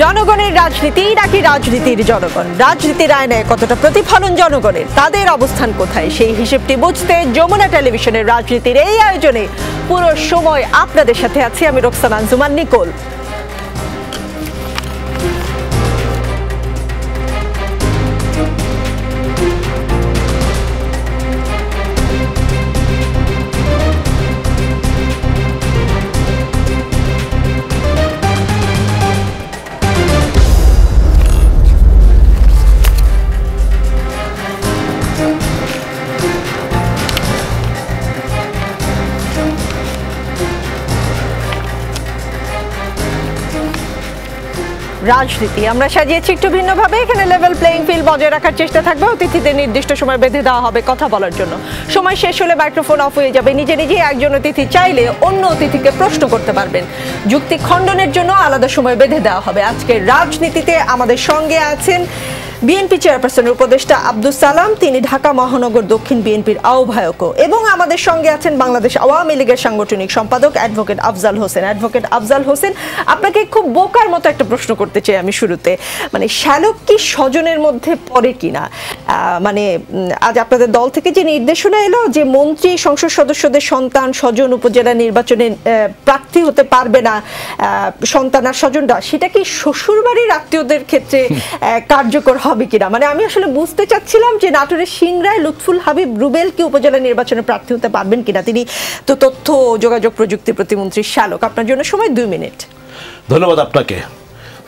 জনগণের রাজনীতি নাকি রাজনীতির জনগণ রাজনীতির আয়নায় কতটা প্রতিফলন জনগণের তাদের অবস্থান কোথায় সেই হিসেবটি বুঝতে যমুনা টেলিভিশনের রাজনীতির এই আয়োজনে পুরো সময় আপনাদের সাথে আছি আমি রোকসান আঞ্জুমান নিকোল রাজনীতি আমরা সাজিয়েছি একটু ভিন্নভাবে এখানে লেভেল প্লেইং ফিল্ড বজায় রাখার চেষ্টা থাকবে অতিথিদের নির্দিষ্ট সময় বেঁধে দেওয়া হবে কথা বলার জন্য সময় শেষ হলে মাইক্রোফোন অফ হয়ে যাবে নিজে নিজে একজন অতিথি চাইলে অন্য অতিথিকে প্রশ্ন করতে পারবেন যুক্তি খণ্ডনের জন্য আলাদা সময় বেঁধে দেওয়া হবে আজকে রাজনীতিতে আমাদের সঙ্গে আছেন বিএনপি চেয়ারপারসনের উপদেষ্টা আব্দুল সালাম তিনি ঢাকা মহানগর দক্ষিণ বিএনপির আহ্বায়কও এবং আমাদের সঙ্গে আছেন বাংলাদেশ আওয়ামী লীগের সাংগঠনিক সম্পাদক অ্যাডভোকেট আফজাল হোসেন অ্যাডভোকেট আফজাল হোসেন আপনাকে খুব বোকার মতো একটা প্রশ্ন করতে চাই আমি শুরুতে মানে শ্যালক কি স্বজনের মধ্যে পড়ে কিনা মানে আজ আপনাদের দল থেকে যে নির্দেশনা এলো যে মন্ত্রী সংসদ সদস্যদের সন্তান স্বজন উপজেলা নির্বাচনে প্রার্থী হতে পারবে না সন্তান আর স্বজনরা সেটা কি শ্বশুরবাড়ির আত্মীয়দের ক্ষেত্রে কার্যকর হবে কিনা মানে আমি আসলে বুঝতে চাচ্ছিলাম যে নাটোরের সিংরায় লুৎফুল হাবিব রুবেল কি উপজেলা নির্বাচনে প্রার্থী হতে পারবেন কিনা তিনি তো তথ্য যোগাযোগ প্রযুক্তি প্রতিমন্ত্রী শালক আপনার জন্য সময় দুই মিনিট ধন্যবাদ আপনাকে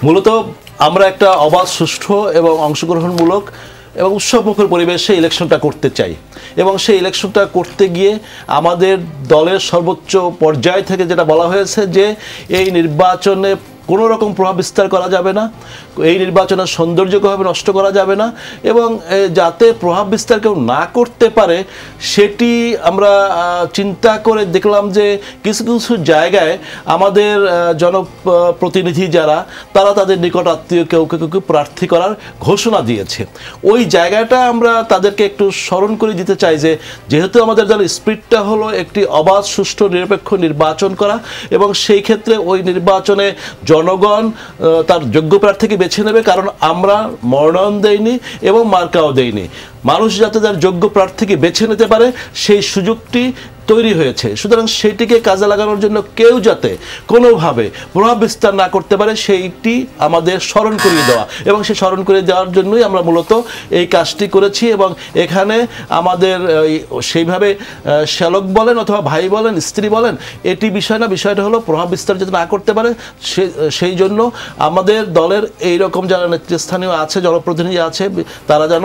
মূলত আমরা একটা অবাধ সুষ্ঠু এবং অংশগ্রহণমূলক এবং উৎসবমুখর পরিবেশে ইলেকশনটা করতে চাই এবং সেই ইলেকশনটা করতে গিয়ে আমাদের দলের সর্বোচ্চ পর্যায় থেকে যেটা বলা হয়েছে যে এই নির্বাচনে কোনো রকম প্রভাব বিস্তার করা যাবে না এই নির্বাচনের সৌন্দর্যভাবে নষ্ট করা যাবে না এবং যাতে প্রভাব বিস্তার কেউ না করতে পারে সেটি আমরা চিন্তা করে দেখলাম যে কিছু কিছু জায়গায় আমাদের জনপ্রতিনিধি যারা তারা তাদের নিকট আত্মীয় কেউ কেউ কেউ প্রার্থী করার ঘোষণা দিয়েছে ওই জায়গাটা আমরা তাদেরকে একটু স্মরণ করে দিতে চাই যে যেহেতু আমাদের দলের স্পিডটা হলো একটি অবাধ সুষ্ঠু নিরপেক্ষ নির্বাচন করা এবং সেই ক্ষেত্রে ওই নির্বাচনে জনগণ তার যোগ্য প্রার্থীকে বেছে নেবে কারণ আমরা মনোনয়ন দেইনি এবং মার্কাও দেইনি মানুষ যাতে তার যোগ্য প্রার্থীকে বেছে নিতে পারে সেই সুযোগটি তৈরি হয়েছে সুতরাং সেটিকে কাজে লাগানোর জন্য কেউ যাতে কোনোভাবে প্রভাব বিস্তার না করতে পারে সেইটি আমাদের স্মরণ করিয়ে দেওয়া এবং সে স্মরণ করিয়ে দেওয়ার জন্যই আমরা মূলত এই কাজটি করেছি এবং এখানে আমাদের সেইভাবে শ্যালক বলেন অথবা ভাই বলেন স্ত্রী বলেন এটি বিষয় না বিষয়টা হলো প্রভাব বিস্তার যাতে না করতে পারে সেই জন্য আমাদের দলের এই রকম যারা নেতৃস্থানীয় আছে জনপ্রতিনিধি আছে তারা যেন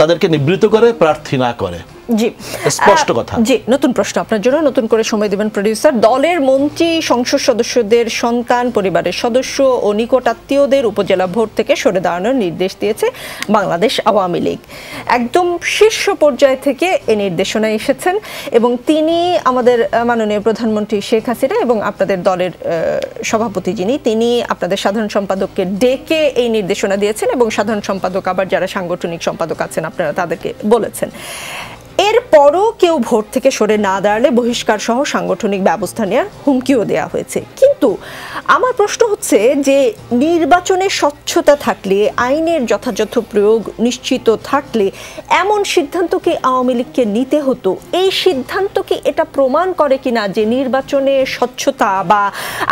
তাদেরকে নিবৃত করে প্রার্থী না করে জি স্পষ্ট কথা জি নতুন প্রশ্ন আপনার জন্য নতুন করে সময় দেবেন প্রডিউসার দলের মন্ত্রী সংসদ সদস্যদের সন্তান পরিবারের সদস্য ও নিকট আত্মীয়দের উপজেলা ভোট থেকে সরে দাঁড়ানোর নির্দেশ দিয়েছে বাংলাদেশ আওয়ামী লীগ একদম শীর্ষ পর্যায় থেকে এ নির্দেশনা এসেছেন এবং তিনি আমাদের মাননীয় প্রধানমন্ত্রী শেখ হাসিনা এবং আপনাদের দলের সভাপতি যিনি তিনি আপনাদের সাধারণ সম্পাদককে ডেকে এই নির্দেশনা দিয়েছেন এবং সাধারণ সম্পাদক আবার যারা সাংগঠনিক সম্পাদক আছেন আপনারা তাদেরকে বলেছেন এরপরও কেউ ভোট থেকে সরে না দাঁড়ালে বহিষ্কার সহ সাংগঠনিক ব্যবস্থা নেওয়ার হুমকিও দেওয়া হয়েছে কিন্তু আমার প্রশ্ন হচ্ছে যে নির্বাচনে স্বচ্ছতা থাকলে আইনের যথাযথ প্রয়োগ নিশ্চিত থাকলে এমন সিদ্ধান্তকে আওয়ামী লীগকে নিতে হতো এই সিদ্ধান্তকে এটা প্রমাণ করে কিনা যে নির্বাচনে স্বচ্ছতা বা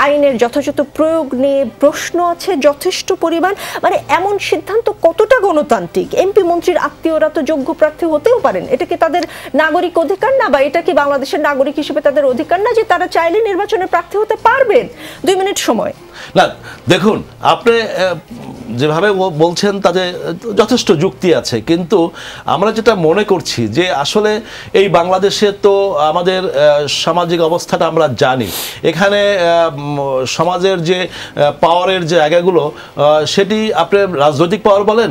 আইনের যথাযথ প্রয়োগ নিয়ে প্রশ্ন আছে যথেষ্ট পরিমাণ মানে এমন সিদ্ধান্ত কতটা গণতান্ত্রিক এমপি মন্ত্রীর আত্মীয়রা তো যোগ্য প্রার্থী হতেও পারেন এটাকে তাদের তাদের নাগরিক অধিকার না বা এটা কি বাংলাদেশের নাগরিক হিসেবে তাদের অধিকার না যে তারা চাইলে নির্বাচনে প্রার্থী হতে পারবেন দুই মিনিট সময় না দেখুন আপনি যেভাবে বলছেন তাতে যথেষ্ট যুক্তি আছে কিন্তু আমরা যেটা মনে করছি যে আসলে এই বাংলাদেশে তো আমাদের সামাজিক অবস্থাটা আমরা জানি এখানে সমাজের যে পাওয়ারের যে জায়গাগুলো সেটি আপনি রাজনৈতিক পাওয়ার বলেন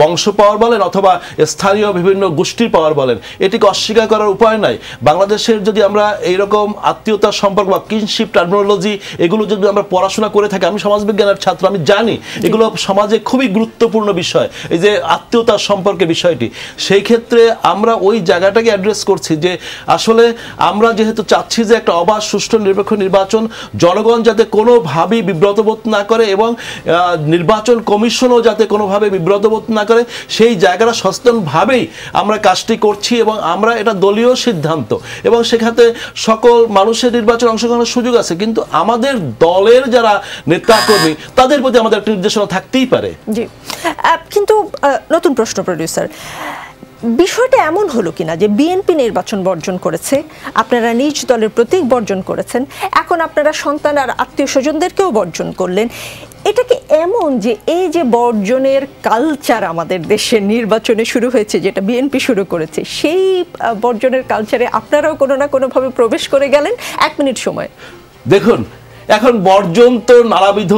বংশ পাওয়ার বলেন অথবা স্থানীয় বিভিন্ন গোষ্ঠীর পাওয়ার বলেন এটিকে অস্বীকার করার উপায় নাই বাংলাদেশের যদি আমরা এইরকম আত্মীয়তার সম্পর্ক বা কিনশিপ টার্মিনোলজি এগুলো যদি আমরা পড়াশোনা করে থাকি আমি সমাজবিজ্ঞানের ছাত্র আমি জানি এগুলো সমাজে খুবই গুরুত্বপূর্ণ বিষয় এই যে আত্মীয়তার সম্পর্কে বিষয়টি সেই ক্ষেত্রে আমরা ওই জায়গাটাকে অ্যাড্রেস করছি যে আসলে আমরা যেহেতু চাচ্ছি যে একটা অবাধ সুষ্ঠু নিরপেক্ষ নির্বাচন জনগণ যাতে কোনোভাবেই বিব্রতবোধ না করে এবং নির্বাচন কমিশনও যাতে কোনোভাবে বিব্রতবোধ না করে সেই জায়গাটা সচেতনভাবেই আমরা কাজটি করছি এবং আমরা এটা দলীয় সিদ্ধান্ত এবং সেখানে সকল মানুষের নির্বাচন অংশগ্রহণের সুযোগ আছে কিন্তু আমাদের দলের যারা নেতাকর্মী তাদের প্রতি আমাদের একটা নির্দেশনা থাকে থাকতেই পারে কিন্তু নতুন প্রশ্ন প্রডিউসার বিষয়টা এমন হলো কিনা যে বিএনপি নির্বাচন বর্জন করেছে আপনারা নিজ দলের প্রতীক বর্জন করেছেন এখন আপনারা সন্তান আর আত্মীয় স্বজনদেরকেও বর্জন করলেন এটা কি এমন যে এই যে বর্জনের কালচার আমাদের দেশে নির্বাচনে শুরু হয়েছে যেটা বিএনপি শুরু করেছে সেই বর্জনের কালচারে আপনারাও কোনো না কোনোভাবে প্রবেশ করে গেলেন এক মিনিট সময় দেখুন এখন বর্জন তো নানাবিধ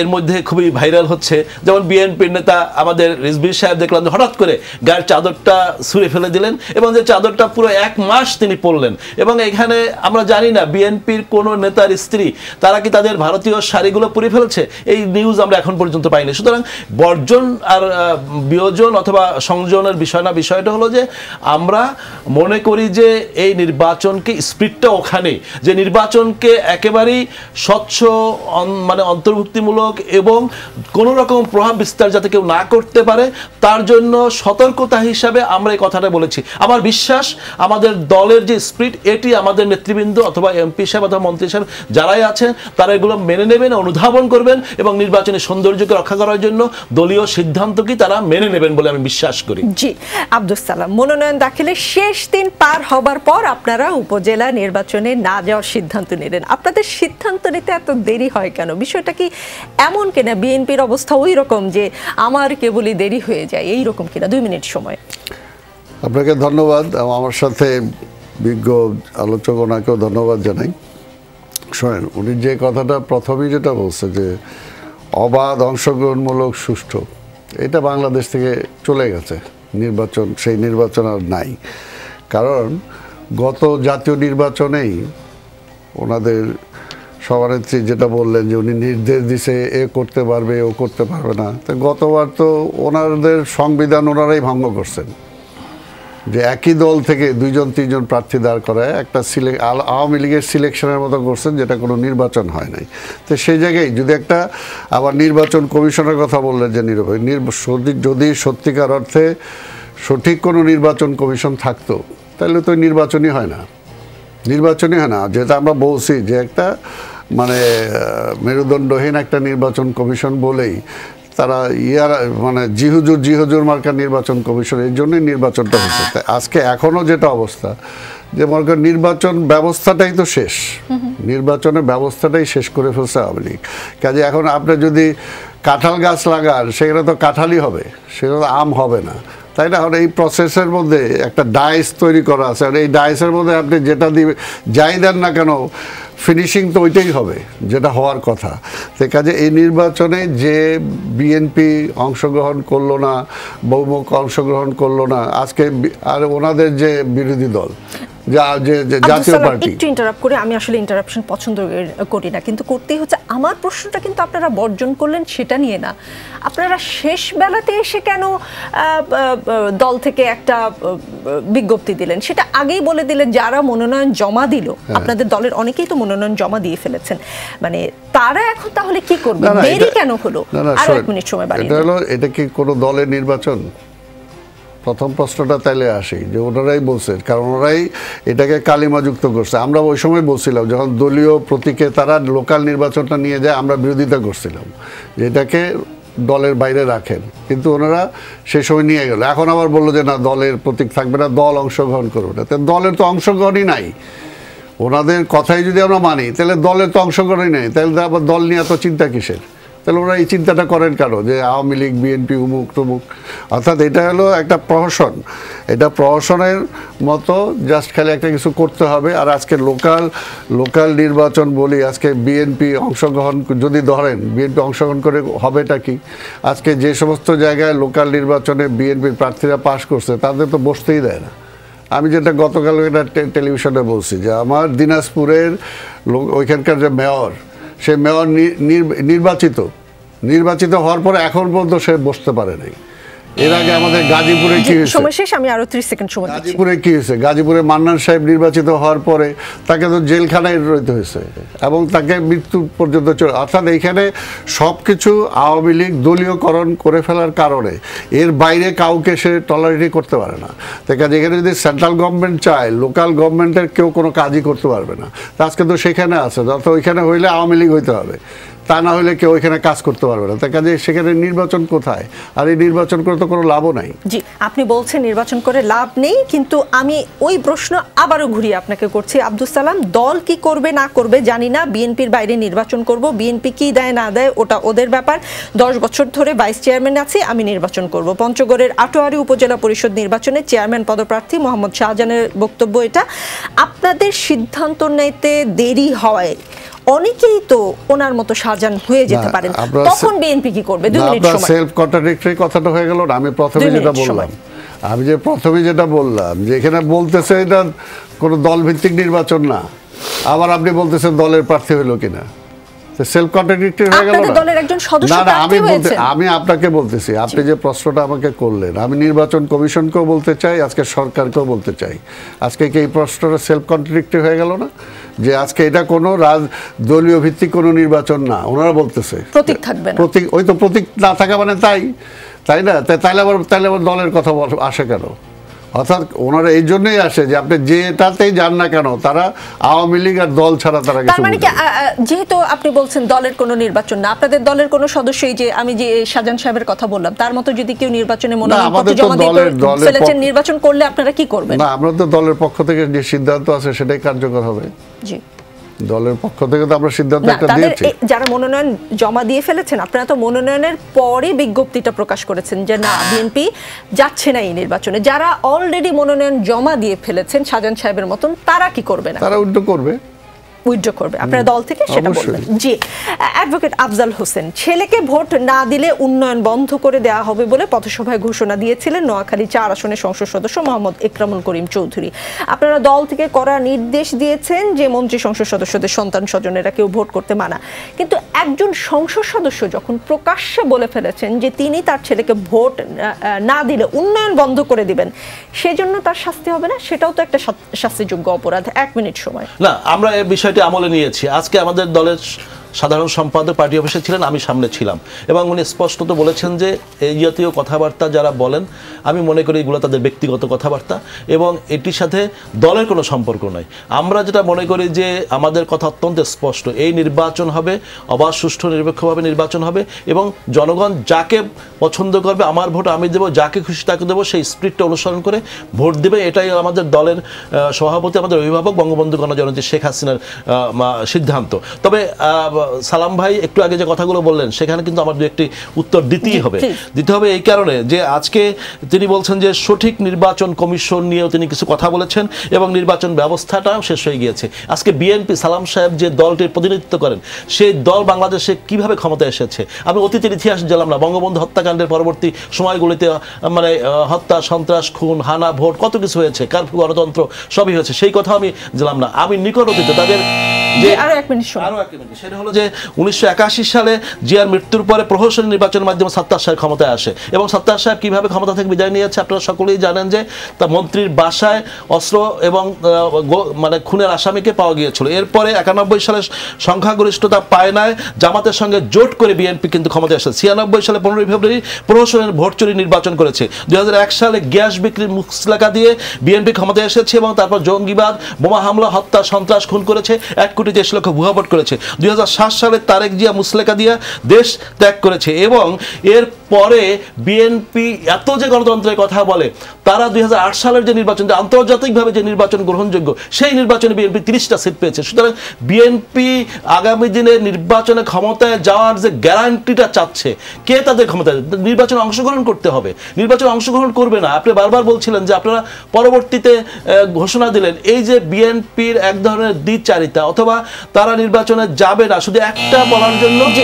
এর মধ্যে খুবই ভাইরাল হচ্ছে যেমন বিএনপির নেতা আমাদের রিজবির সাহেব দেখলাম যে হঠাৎ করে গায়ের চাদরটা ছুঁড়ে ফেলে দিলেন এবং যে চাদরটা পুরো এক মাস তিনি পড়লেন এবং এখানে আমরা জানি না বিএনপির কোনো নেতার স্ত্রী তারা কি তাদের ভারতীয় শাড়িগুলো পুড়ে ফেলছে এই নিউজ আমরা এখন পর্যন্ত পাইনি সুতরাং বর্জন আর বিয়োজন অথবা সংযোজনের বিষয় না বিষয়টা হলো যে আমরা মনে করি যে এই নির্বাচনকে স্পিডটা ওখানে যে নির্বাচনকে একেবারেই স্বচ্ছ মানে অন্তর্ভুক্তিমূলক এবং কোনো রকম প্রভাব বিস্তার যাতে কেউ না করতে পারে তার জন্য সতর্কতা হিসাবে আমরা এই কথাটা বলেছি আমার বিশ্বাস আমাদের দলের যে স্প্রিট এটি আমাদের নেতৃবৃন্দ অথবা এমপি সাহেব অথবা মন্ত্রী সাহেব যারাই আছেন তারা এগুলো মেনে নেবেন অনুধাবন করবেন এবং নির্বাচনের সৌন্দর্যকে রক্ষা করার জন্য দলীয় সিদ্ধান্ত কি তারা মেনে নেবেন বলে আমি বিশ্বাস করি জি আব্দুল সালাম মনোনয়ন দাখিলের শেষ দিন পার হবার পর আপনারা উপজেলা নির্বাচনে না যাওয়ার সিদ্ধান্ত নিলেন আপনাদের সিদ্ধান্ত নিতে এত দেরি হয় কেন বিষয়টা কি এমন কিনা বিএনপির অবস্থা ওই রকম যে আমার কেবলই দেরি হয়ে যায় এই রকম কিনা দুই মিনিট সময় আপনাকে ধন্যবাদ আমার সাথে বিজ্ঞ আলোচক ওনাকেও ধন্যবাদ জানাই শোনেন উনি যে কথাটা প্রথমেই যেটা বলছে যে অবাধ অংশগ্রহণমূলক সুষ্ঠু এটা বাংলাদেশ থেকে চলে গেছে নির্বাচন সেই নির্বাচন আর নাই কারণ গত জাতীয় নির্বাচনেই ওনাদের সভানেত্রী যেটা বললেন যে উনি নির্দেশ দিছে এ করতে পারবে ও করতে পারবে না তো গতবার তো ওনাদের সংবিধান ওনারাই ভঙ্গ করছেন যে একই দল থেকে দুইজন তিনজন প্রার্থী দাঁড় করায় একটা সিলে আওয়ামী লীগের সিলেকশনের মতো করছেন যেটা কোনো নির্বাচন হয় নাই তো সেই জায়গায় যদি একটা আবার নির্বাচন কমিশনের কথা বললেন যে নির যদি সত্যিকার অর্থে সঠিক কোনো নির্বাচন কমিশন থাকতো তাহলে তো নির্বাচনই হয় না নির্বাচনই হয় না যেটা আমরা বলছি যে একটা মানে মেরুদণ্ডহীন একটা নির্বাচন কমিশন বলেই তারা ইয়ার মানে জিহুজুর জিহুজুর মার্কা নির্বাচন কমিশন এর জন্যই নির্বাচনটা হচ্ছে আজকে এখনও যেটা অবস্থা যে মনে করেন নির্বাচন ব্যবস্থাটাই তো শেষ নির্বাচনের ব্যবস্থাটাই শেষ করে ফেলছে আওয়ামী লীগ কাজে এখন আপনি যদি কাঁঠাল গাছ লাগান সেখানে তো কাঁঠালই হবে সেখানে তো আম হবে না তাই না এই প্রসেসের মধ্যে একটা ডাইস তৈরি করা আছে আর এই ডাইসের মধ্যে আপনি যেটা দিবে যাই দেন না কেন ফিনিশিং তো ওইটাই হবে যেটা হওয়ার কথা সে কাজে এই নির্বাচনে যে বিএনপি অংশগ্রহণ করলো না বহুমুখ অংশগ্রহণ করলো না আজকে আর ওনাদের যে বিরোধী দল জাতীয় পার্টি একটু ইন্টারাপ্ট করে আমি আসলে ইন্টারাপশন পছন্দ করি না কিন্তু করতেই হচ্ছে আমার প্রশ্নটা কিন্তু আপনারা বর্জন করলেন সেটা নিয়ে না আপনারা শেষ বেলাতে এসে কেন দল থেকে একটা বিজ্ঞপ্তি দিলেন সেটা আগেই বলে দিলেন যারা মনোনয়ন জমা দিল হ্যাঁ। আপনাদের দলের অনেকেই তো মনোনয়ন জমা দিয়ে ফেলেছেন মানে তারা এখন তাহলে কি করবে দেরি কেন হলো আর এক মিনিট সময় বাড়িয়ে এটা হলো এটা কি কোনো দলের নির্বাচন প্রথম প্রশ্নটা তাইলে আসি যে ওনারাই বলছে কারণ ওরাই এটাকে কালিমাযুক্ত করছে আমরা ওই সময় বলছিলাম যখন দলীয় প্রতীকে তারা লোকাল নির্বাচনটা নিয়ে যায় আমরা বিরোধিতা করছিলাম যে এটাকে দলের বাইরে রাখেন কিন্তু ওনারা সে সময় নিয়ে গেল এখন আবার বললো যে না দলের প্রতীক থাকবে না দল অংশগ্রহণ করবে না তাই দলের তো অংশগ্রহণই নাই ওনাদের কথাই যদি আমরা মানি তাহলে দলের তো অংশগ্রহণই নাই তাহলে আবার দল নিয়ে এত চিন্তা কিসের তাহলে ওরা এই চিন্তাটা করেন কেন যে আওয়ামী লীগ বিএনপি উমুক তমুক অর্থাৎ এটা হলো একটা প্রহসন এটা প্রহসনের মতো জাস্ট খালি একটা কিছু করতে হবে আর আজকে লোকাল লোকাল নির্বাচন বলি আজকে বিএনপি অংশগ্রহণ যদি ধরেন বিএনপি অংশগ্রহণ করে হবেটা কি আজকে যে সমস্ত জায়গায় লোকাল নির্বাচনে বিএনপির প্রার্থীরা পাশ করছে তাদের তো বসতেই দেয় না আমি যেটা গতকাল ওইটা টেলিভিশনে বলছি যে আমার দিনাজপুরের ওইখানকার যে মেয়র সে মেয়র নির্বাচিত নির্বাচিত হওয়ার পরে এখন পর্যন্ত সে বসতে পারে নাই এর আগে আমাদের গাজীপুরে কি হয়েছে সময় আমি আরো 30 সেকেন্ড সময় গাজীপুরে কি হয়েছে গাজীপুরে মান্নান সাহেব নির্বাচিত হওয়ার পরে তাকে তো জেলখানায় রইতে হয়েছে এবং তাকে মৃত্যু পর্যন্ত চলে অর্থাৎ এইখানে সব কিছু আওয়ামী লীগ দলীয়করণ করে ফেলার কারণে এর বাইরে কাউকে সে টলারেটই করতে পারে না তাই কাজে এখানে যদি সেন্ট্রাল গভর্নমেন্ট চায় লোকাল গভর্নমেন্টের কেউ কোনো কাজই করতে পারবে না আজকে তো সেখানে আছে অর্থাৎ ওইখানে হইলে আওয়ামী লীগ হইতে হবে তা না হলে কেউ ওইখানে কাজ করতে পারবে না তার কাজে সেখানে নির্বাচন কোথায় আর এই নির্বাচন করে তো কোনো লাভও নাই জি আপনি বলছেন নির্বাচন করে লাভ নেই কিন্তু আমি ওই প্রশ্ন আবারও ঘুরিয়ে আপনাকে করছি আব্দুল সালাম দল কি করবে না করবে জানি না বিএনপির বাইরে নির্বাচন করব বিএনপি কি দেয় না দেয় ওটা ওদের ব্যাপার দশ বছর ধরে ভাইস চেয়ারম্যান আছে আমি নির্বাচন করব পঞ্চগড়ের আটোয়ারি উপজেলা পরিষদ নির্বাচনে চেয়ারম্যান পদপ্রার্থী মোহাম্মদ শাহজানের বক্তব্য এটা আপনাদের সিদ্ধান্ত নিতে দেরি হয় অনেকেই তো ওনার মতো সাজান হয়ে যেতে পারেন তখন বিএনপি কি করবে দুই মিনিট সময় সেলফ কন্ট্রাডিক্টরি কথাটা হয়ে গেল আমি প্রথমে যেটা বললাম আমি যে প্রথমে যেটা বললাম যে এখানে বলতেছে এটা কোনো দলভিত্তিক নির্বাচন না আবার আপনি বলতেছেন দলের প্রার্থী হলো কিনা সেলফ কন্ট্রাডিক্টরি হয়ে গেল না আমি বলতে আমি আপনাকে বলতেছি আপনি যে প্রশ্নটা আমাকে করলেন আমি নির্বাচন কমিশনকেও বলতে চাই আজকে সরকারকেও বলতে চাই আজকে কি এই প্রশ্নটা সেলফ কন্ট্রাডিক্টরি হয়ে গেল না যে আজকে এটা কোনো রাজ দলীয় ভিত্তিক কোনো নির্বাচন না ওনারা বলতেছে প্রতীক থাকবে প্রতীক ওই তো প্রতীক না থাকা মানে তাই তাই না তাহলে আবার তাহলে আবার দলের কথা আসে কেন অর্থাৎ ওনারা এই জন্যই আসে যে আপনি যে তাতেই যান না কেন তারা আওয়ামী লীগ আর দল ছাড়া তারা কিছু মানে যেহেতু আপনি বলছেন দলের কোনো নির্বাচন না আপনাদের দলের কোনো সদস্য এই যে আমি যে সাজান সাহেবের কথা বললাম তার মতো যদি কেউ নির্বাচনে মনোনয়নপত্র জমা দিতে নির্বাচন করলে আপনারা কি করবেন না আমরা তো দলের পক্ষ থেকে যে সিদ্ধান্ত আছে সেটাই কার্যকর হবে জি দলের পক্ষ থেকে তো আমরা সিদ্ধান্ত একটা দিয়েছি যারা মনোনয়ন জমা দিয়ে ফেলেছেন আপনারা তো মনোনয়নের পরে বিজ্ঞপ্তিটা প্রকাশ করেছেন যে না বিএনপি যাচ্ছে না এই নির্বাচনে যারা অলরেডি মনোনয়ন জমা দিয়ে ফেলেছেন সাজান সাহেবের মতন তারা কি করবে না তারা উদ্যোগ করবে উইথড্র করবে আপনার দল থেকে সেটা বলবেন জি অ্যাডভোকেট আফজাল হোসেন ছেলেকে ভোট না দিলে উন্নয়ন বন্ধ করে দেওয়া হবে বলে পথসভায় ঘোষণা দিয়েছিলেন নোয়াখালী চার আসনের সংসদ সদস্য মোহাম্মদ ইকরামুল করিম চৌধুরী আপনারা দল থেকে করা নির্দেশ দিয়েছেন যে মন্ত্রী সংসদ সদস্যদের সন্তান স্বজনেরা কেউ ভোট করতে মানা কিন্তু একজন সংসদ সদস্য যখন প্রকাশ্যে বলে ফেলেছেন যে তিনি তার ছেলেকে ভোট না দিলে উন্নয়ন বন্ধ করে দিবেন সেজন্য তার শাস্তি হবে না সেটাও তো একটা শাস্তিযোগ্য অপরাধ এক মিনিট সময় না আমরা এ বিষয়ে বিষয়টি আমলে নিয়েছি আজকে আমাদের দলের সাধারণ সম্পাদক পার্টি অফিসে ছিলেন আমি সামনে ছিলাম এবং উনি স্পষ্টত বলেছেন যে এই জাতীয় কথাবার্তা যারা বলেন আমি মনে করি এগুলো তাদের ব্যক্তিগত কথাবার্তা এবং এটির সাথে দলের কোনো সম্পর্ক নাই আমরা যেটা মনে করি যে আমাদের কথা অত্যন্ত স্পষ্ট এই নির্বাচন হবে অবাধ সুষ্ঠু নিরপেক্ষভাবে নির্বাচন হবে এবং জনগণ যাকে পছন্দ করবে আমার ভোট আমি দেবো যাকে খুশি তাকে দেবো সেই স্প্রিটটা অনুসরণ করে ভোট দেবে এটাই আমাদের দলের সভাপতি আমাদের অভিভাবক বঙ্গবন্ধু গণজনতী শেখ হাসিনার সিদ্ধান্ত তবে সালাম ভাই একটু আগে যে কথাগুলো বললেন সেখানে কিন্তু আমার দু একটি উত্তর দিতেই হবে দিতে হবে এই কারণে যে আজকে তিনি বলছেন যে সঠিক নির্বাচন কমিশন নিয়েও তিনি কিছু কথা বলেছেন এবং নির্বাচন ব্যবস্থাটাও শেষ হয়ে গিয়েছে আজকে বিএনপি সালাম সাহেব যে দলটির প্রতিনিধিত্ব করেন সেই দল বাংলাদেশে কিভাবে ক্ষমতা এসেছে আমি অতীতের ইতিহাস জানলাম না বঙ্গবন্ধু হত্যাকাণ্ডের পরবর্তী সময়গুলিতে মানে হত্যা সন্ত্রাস খুন হানা ভোট কত কিছু হয়েছে কারফিউ গণতন্ত্র সবই হয়েছে সেই কথা আমি জানলাম না আমি নিকট অতীতে তাদের আরো এক মিনিট আরো এক মিনিট সেটা হলো হলো যে উনিশশো সালে জিয়ার মৃত্যুর পরে প্রহসনী নির্বাচনের মাধ্যমে সত্তার সাহেব ক্ষমতায় আসে এবং সত্তার সাহেব কীভাবে ক্ষমতা থেকে বিদায় নিয়েছে আপনারা সকলেই জানেন যে তার মন্ত্রীর বাসায় অস্ত্র এবং মানে খুনের আসামিকে পাওয়া গিয়েছিল এরপরে একানব্বই সালে সংখ্যাগরিষ্ঠতা পায় নাই জামাতের সঙ্গে জোট করে বিএনপি কিন্তু ক্ষমতায় আসে ছিয়ানব্বই সালে পনেরোই ফেব্রুয়ারি প্রহসনের ভোট চুরি নির্বাচন করেছে দু সালে গ্যাস বিক্রির মুখলাকা দিয়ে বিএনপি ক্ষমতায় এসেছে এবং তারপর জঙ্গিবাদ বোমা হামলা হত্যা সন্ত্রাস খুন করেছে এক কোটি দেশ লক্ষ ভুয়া ভোট করেছে দুই সালে তারেক জিয়া মুসলেকা দিয়া দেশ ত্যাগ করেছে এবং এর পরে বিএনপি এত যে গণতন্ত্রের কথা বলে তারা দুই সালের যে নির্বাচন যে আন্তর্জাতিকভাবে যে নির্বাচন গ্রহণযোগ্য সেই নির্বাচনে বিএনপি তিরিশটা সিট পেয়েছে সুতরাং বিএনপি আগামী দিনে নির্বাচনে ক্ষমতায় যাওয়ার যে গ্যারান্টিটা চাচ্ছে কে তাদের ক্ষমতায় নির্বাচনে অংশগ্রহণ করতে হবে নির্বাচনে অংশগ্রহণ করবে না আপনি বারবার বলছিলেন যে আপনারা পরবর্তীতে ঘোষণা দিলেন এই যে বিএনপির এক ধরনের দ্বিচারিতা অথবা তারা নির্বাচনে যাবে না শুধু একটা বলার জন্য যে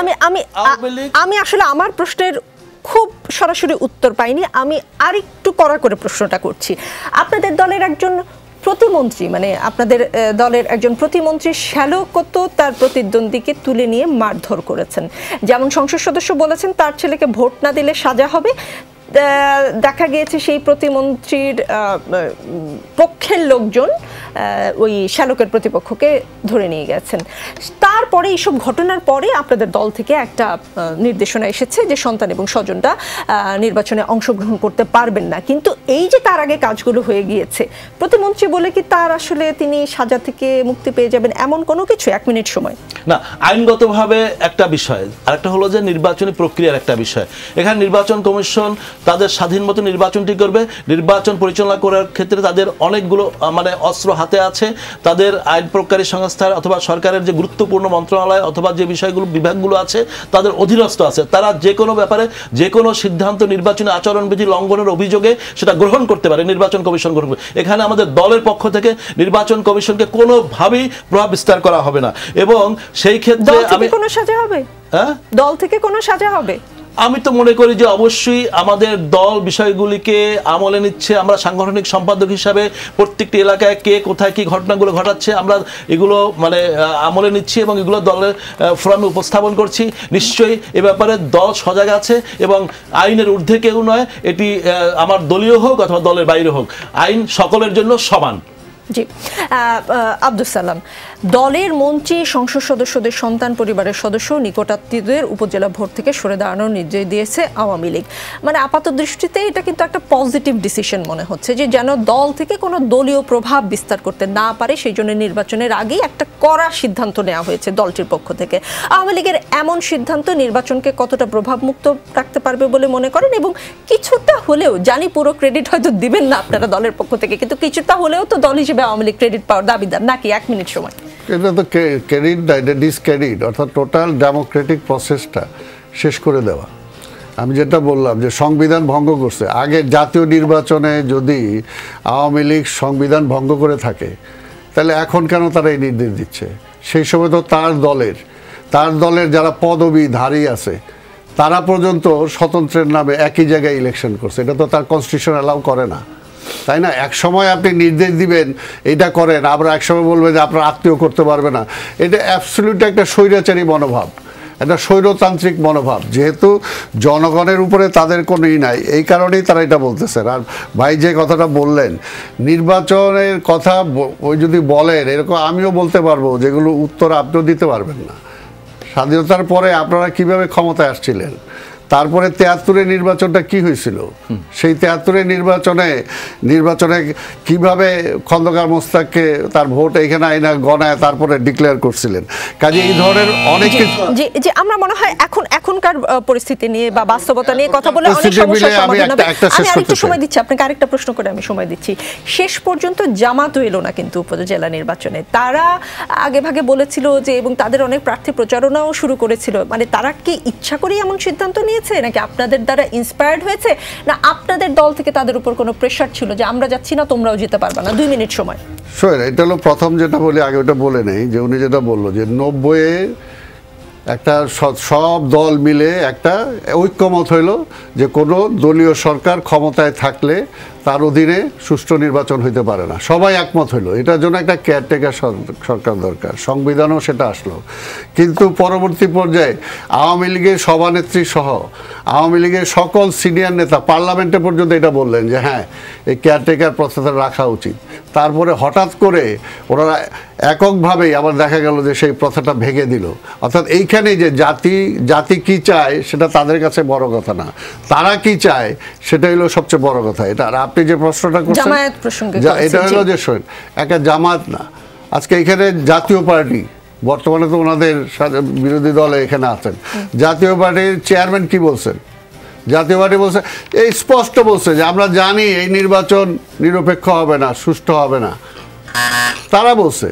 আমি আমি আমি আসলে আমার প্রশ্নের খুব সরাসরি উত্তর পাইনি আমি আরেকটু করা করে প্রশ্নটা করছি আপনাদের দলের একজন প্রতিমন্ত্রী মানে আপনাদের দলের একজন প্রতিমন্ত্রী শ্যালকত তার প্রতিদ্বন্দ্বীকে তুলে নিয়ে মারধর করেছেন যেমন সংসদ সদস্য বলেছেন তার ছেলেকে ভোট না দিলে সাজা হবে দেখা গিয়েছে সেই প্রতিমন্ত্রীর পক্ষের লোকজন ওই শ্যালকের প্রতিপক্ষকে ধরে নিয়ে গেছেন তারপরে এইসব ঘটনার পরে আপনাদের দল থেকে একটা নির্দেশনা এসেছে যে সন্তান এবং স্বজনরা নির্বাচনে অংশগ্রহণ করতে পারবেন না কিন্তু এই যে তার আগে কাজগুলো হয়ে গিয়েছে প্রতিমন্ত্রী বলে কি তার আসলে তিনি সাজা থেকে মুক্তি পেয়ে যাবেন এমন কোনো কিছু এক মিনিট সময় না আইনগতভাবে একটা বিষয় আরেকটা হলো যে নির্বাচনী প্রক্রিয়ার একটা বিষয় এখানে নির্বাচন কমিশন তাদের স্বাধীন মতো নির্বাচনটি করবে নির্বাচন পরিচালনা করার ক্ষেত্রে তাদের অনেকগুলো মানে অস্ত্র হাতে আছে তাদের আইন প্রকারী সংস্থার অথবা সরকারের যে গুরুত্বপূর্ণ মন্ত্রণালয় অথবা যে বিষয়গুলো বিভাগগুলো আছে তাদের অধীনস্থ আছে তারা যে কোনো ব্যাপারে যে কোনো সিদ্ধান্ত নির্বাচনী আচরণবিধি লঙ্ঘনের অভিযোগে সেটা গ্রহণ করতে পারে নির্বাচন কমিশন গ্রহণ এখানে আমাদের দলের পক্ষ থেকে নির্বাচন কমিশনকে কোনোভাবেই প্রভাব বিস্তার করা হবে না এবং সেই ক্ষেত্রে আমি কোনো সাজা হবে হ্যাঁ দল থেকে কোনো সাজা হবে আমি তো মনে করি যে অবশ্যই আমাদের দল বিষয়গুলিকে আমলে নিচ্ছে আমরা সাংগঠনিক সম্পাদক হিসাবে প্রত্যেকটি এলাকায় কে কোথায় কি ঘটনাগুলো ঘটাচ্ছে আমরা এগুলো মানে আমলে নিচ্ছি এবং এগুলো দলের ফোরামে উপস্থাপন করছি নিশ্চয়ই এ ব্যাপারে দল সজাগ আছে এবং আইনের ঊর্ধ্বে কেউ নয় এটি আমার দলীয় হোক অথবা দলের বাইরে হোক আইন সকলের জন্য সমান জি আব্দুল সালাম দলের মন্ত্রী সংসদ সদস্যদের সন্তান পরিবারের সদস্য নিকটাত্মীয়দের উপজেলা ভোট থেকে সরে দাঁড়ানোর নির্দেশ দিয়েছে আওয়ামী লীগ মানে আপাত দৃষ্টিতে এটা কিন্তু একটা পজিটিভ ডিসিশন মনে হচ্ছে যে যেন দল থেকে কোনো দলীয় প্রভাব বিস্তার করতে না পারে সেই জন্য নির্বাচনের আগেই একটা কড়া সিদ্ধান্ত নেওয়া হয়েছে দলটির পক্ষ থেকে আওয়ামী লীগের এমন সিদ্ধান্ত নির্বাচনকে কতটা প্রভাবমুক্ত রাখতে পারবে বলে মনে করেন এবং কিছুটা হলেও জানি পুরো ক্রেডিট হয়তো দিবেন না আপনারা দলের পক্ষ থেকে কিন্তু কিছুটা হলেও তো দল হিসেবে আওয়ামী লীগ ক্রেডিট পাওয়ার দাবিদার নাকি এক মিনিট সময় এটা তো ক্যারিড না এটা ডিসক্যারিড অর্থাৎ টোটাল ডেমোক্রেটিক প্রসেসটা শেষ করে দেওয়া আমি যেটা বললাম যে সংবিধান ভঙ্গ করছে আগে জাতীয় নির্বাচনে যদি আওয়ামী লীগ সংবিধান ভঙ্গ করে থাকে তাহলে এখন কেন তারা এই নির্দেশ দিচ্ছে সেই সময় তো তার দলের তার দলের যারা পদবীধারী আছে তারা পর্যন্ত স্বতন্ত্রের নামে একই জায়গায় ইলেকশন করছে এটা তো তার কনস্টিটিউশন অ্যালাউ করে না তাই না এক সময় আপনি নির্দেশ দিবেন এটা করেন আবার এক সময় বলবেন যে আপনার আত্মীয় করতে পারবে না এটা অ্যাবসলিউট একটা স্বৈরাচারী মনোভাব একটা স্বৈরতান্ত্রিক মনোভাব যেহেতু জনগণের উপরে তাদের কোনো ই নাই এই কারণেই তারা এটা বলতেছেন আর ভাই যে কথাটা বললেন নির্বাচনের কথা ওই যদি বলেন এরকম আমিও বলতে পারবো যেগুলো উত্তর আপনিও দিতে পারবেন না স্বাধীনতার পরে আপনারা কিভাবে ক্ষমতায় আসছিলেন তারপরে তেয়াত্তরের নির্বাচনটা কি হয়েছিল সেই তেয়াত্তরের নির্বাচনে নির্বাচনে কিভাবে খন্দকার মোস্তাককে তার ভোট এখানে আইনা গণায় তারপরে ডিক্লেয়ার করছিলেন কাজে এই ধরনের অনেক যে আমরা মনে হয় এখন এখনকার পরিস্থিতি নিয়ে বা বাস্তবতা নিয়ে কথা বলে অনেক সমস্যা সমাধান হবে আমি আরেকটু সময় দিচ্ছি আপনাকে আরেকটা প্রশ্ন করে আমি সময় দিচ্ছি শেষ পর্যন্ত জামাত এলো না কিন্তু উপজেলা নির্বাচনে তারা আগে ভাগে বলেছিল যে এবং তাদের অনেক প্রার্থী প্রচারণাও শুরু করেছিল মানে তারা কি ইচ্ছা করেই এমন সিদ্ধান্ত নিয়ে হয়েছে নাকি আপনাদের দ্বারা ইন্সপায়ার্ড হয়েছে না আপনাদের দল থেকে তাদের উপর কোনো প্রেশার ছিল যে আমরা যাচ্ছি না তোমরাও যেতে পারবে না দুই মিনিট সময় শোয়ের এটা হলো প্রথম যেটা বলি আগে ওটা বলে নেই যে উনি যেটা বললো যে নব্বইয়ে একটা সব দল মিলে একটা ঐক্যমত হইল যে কোনো দলীয় সরকার ক্ষমতায় থাকলে তার অধীনে সুষ্ঠু নির্বাচন হইতে পারে না সবাই একমত হইলো এটার জন্য একটা কেয়ারটেকার সরকার দরকার সংবিধানও সেটা আসলো কিন্তু পরবর্তী পর্যায়ে আওয়ামী লীগের সভানেত্রী সহ আওয়ামী লীগের সকল সিনিয়র নেতা পার্লামেন্টে পর্যন্ত এটা বললেন যে হ্যাঁ এই কেয়ারটেকার প্রস্তাবটা রাখা উচিত তারপরে হঠাৎ করে ওনারা এককভাবেই আবার দেখা গেল যে সেই প্রথাটা ভেঙে দিল অর্থাৎ এইখানেই যে জাতি জাতি কি চায় সেটা তাদের কাছে বড় কথা না তারা কি চায় সেটা হলো সবচেয়ে বড় কথা এটা আর আপনি যে প্রশ্নটা করছেন এটা হলো যে শোন একটা জামাত না আজকে এখানে জাতীয় পার্টি বর্তমানে তো ওনাদের বিরোধী দলে এখানে আছেন জাতীয় পার্টির চেয়ারম্যান কি বলছেন জাতীয় পার্টি বলছে এই স্পষ্ট বলছে যে আমরা জানি এই নির্বাচন নিরপেক্ষ হবে না সুষ্ঠু হবে না তারা বলছে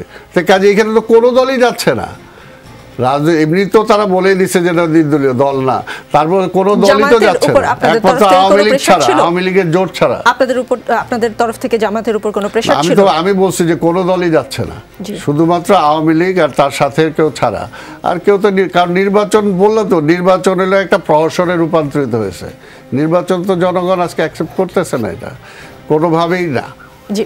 কাজে এখানে তো কোনো দলই যাচ্ছে না এমনিতেও তারা বলে দিচ্ছে যে এটা নির্দলীয় দল না তারপর কোনো দলই তো যাচ্ছে আওয়ামী লীগের জোট ছাড়া আপনাদের উপর আপনাদের তরফ থেকে জামাতের উপর কোনো প্রেশার আমি তো আমি বলছি যে কোনো দলই যাচ্ছে না শুধুমাত্র আওয়ামী লীগ আর তার সাথে কেউ ছাড়া আর কেউ তো কারণ নির্বাচন বললো তো নির্বাচন হলো একটা প্রহসনে রূপান্তরিত হয়েছে নির্বাচন তো জনগণ আজকে অ্যাকসেপ্ট করতেছে না এটা কোনোভাবেই না জি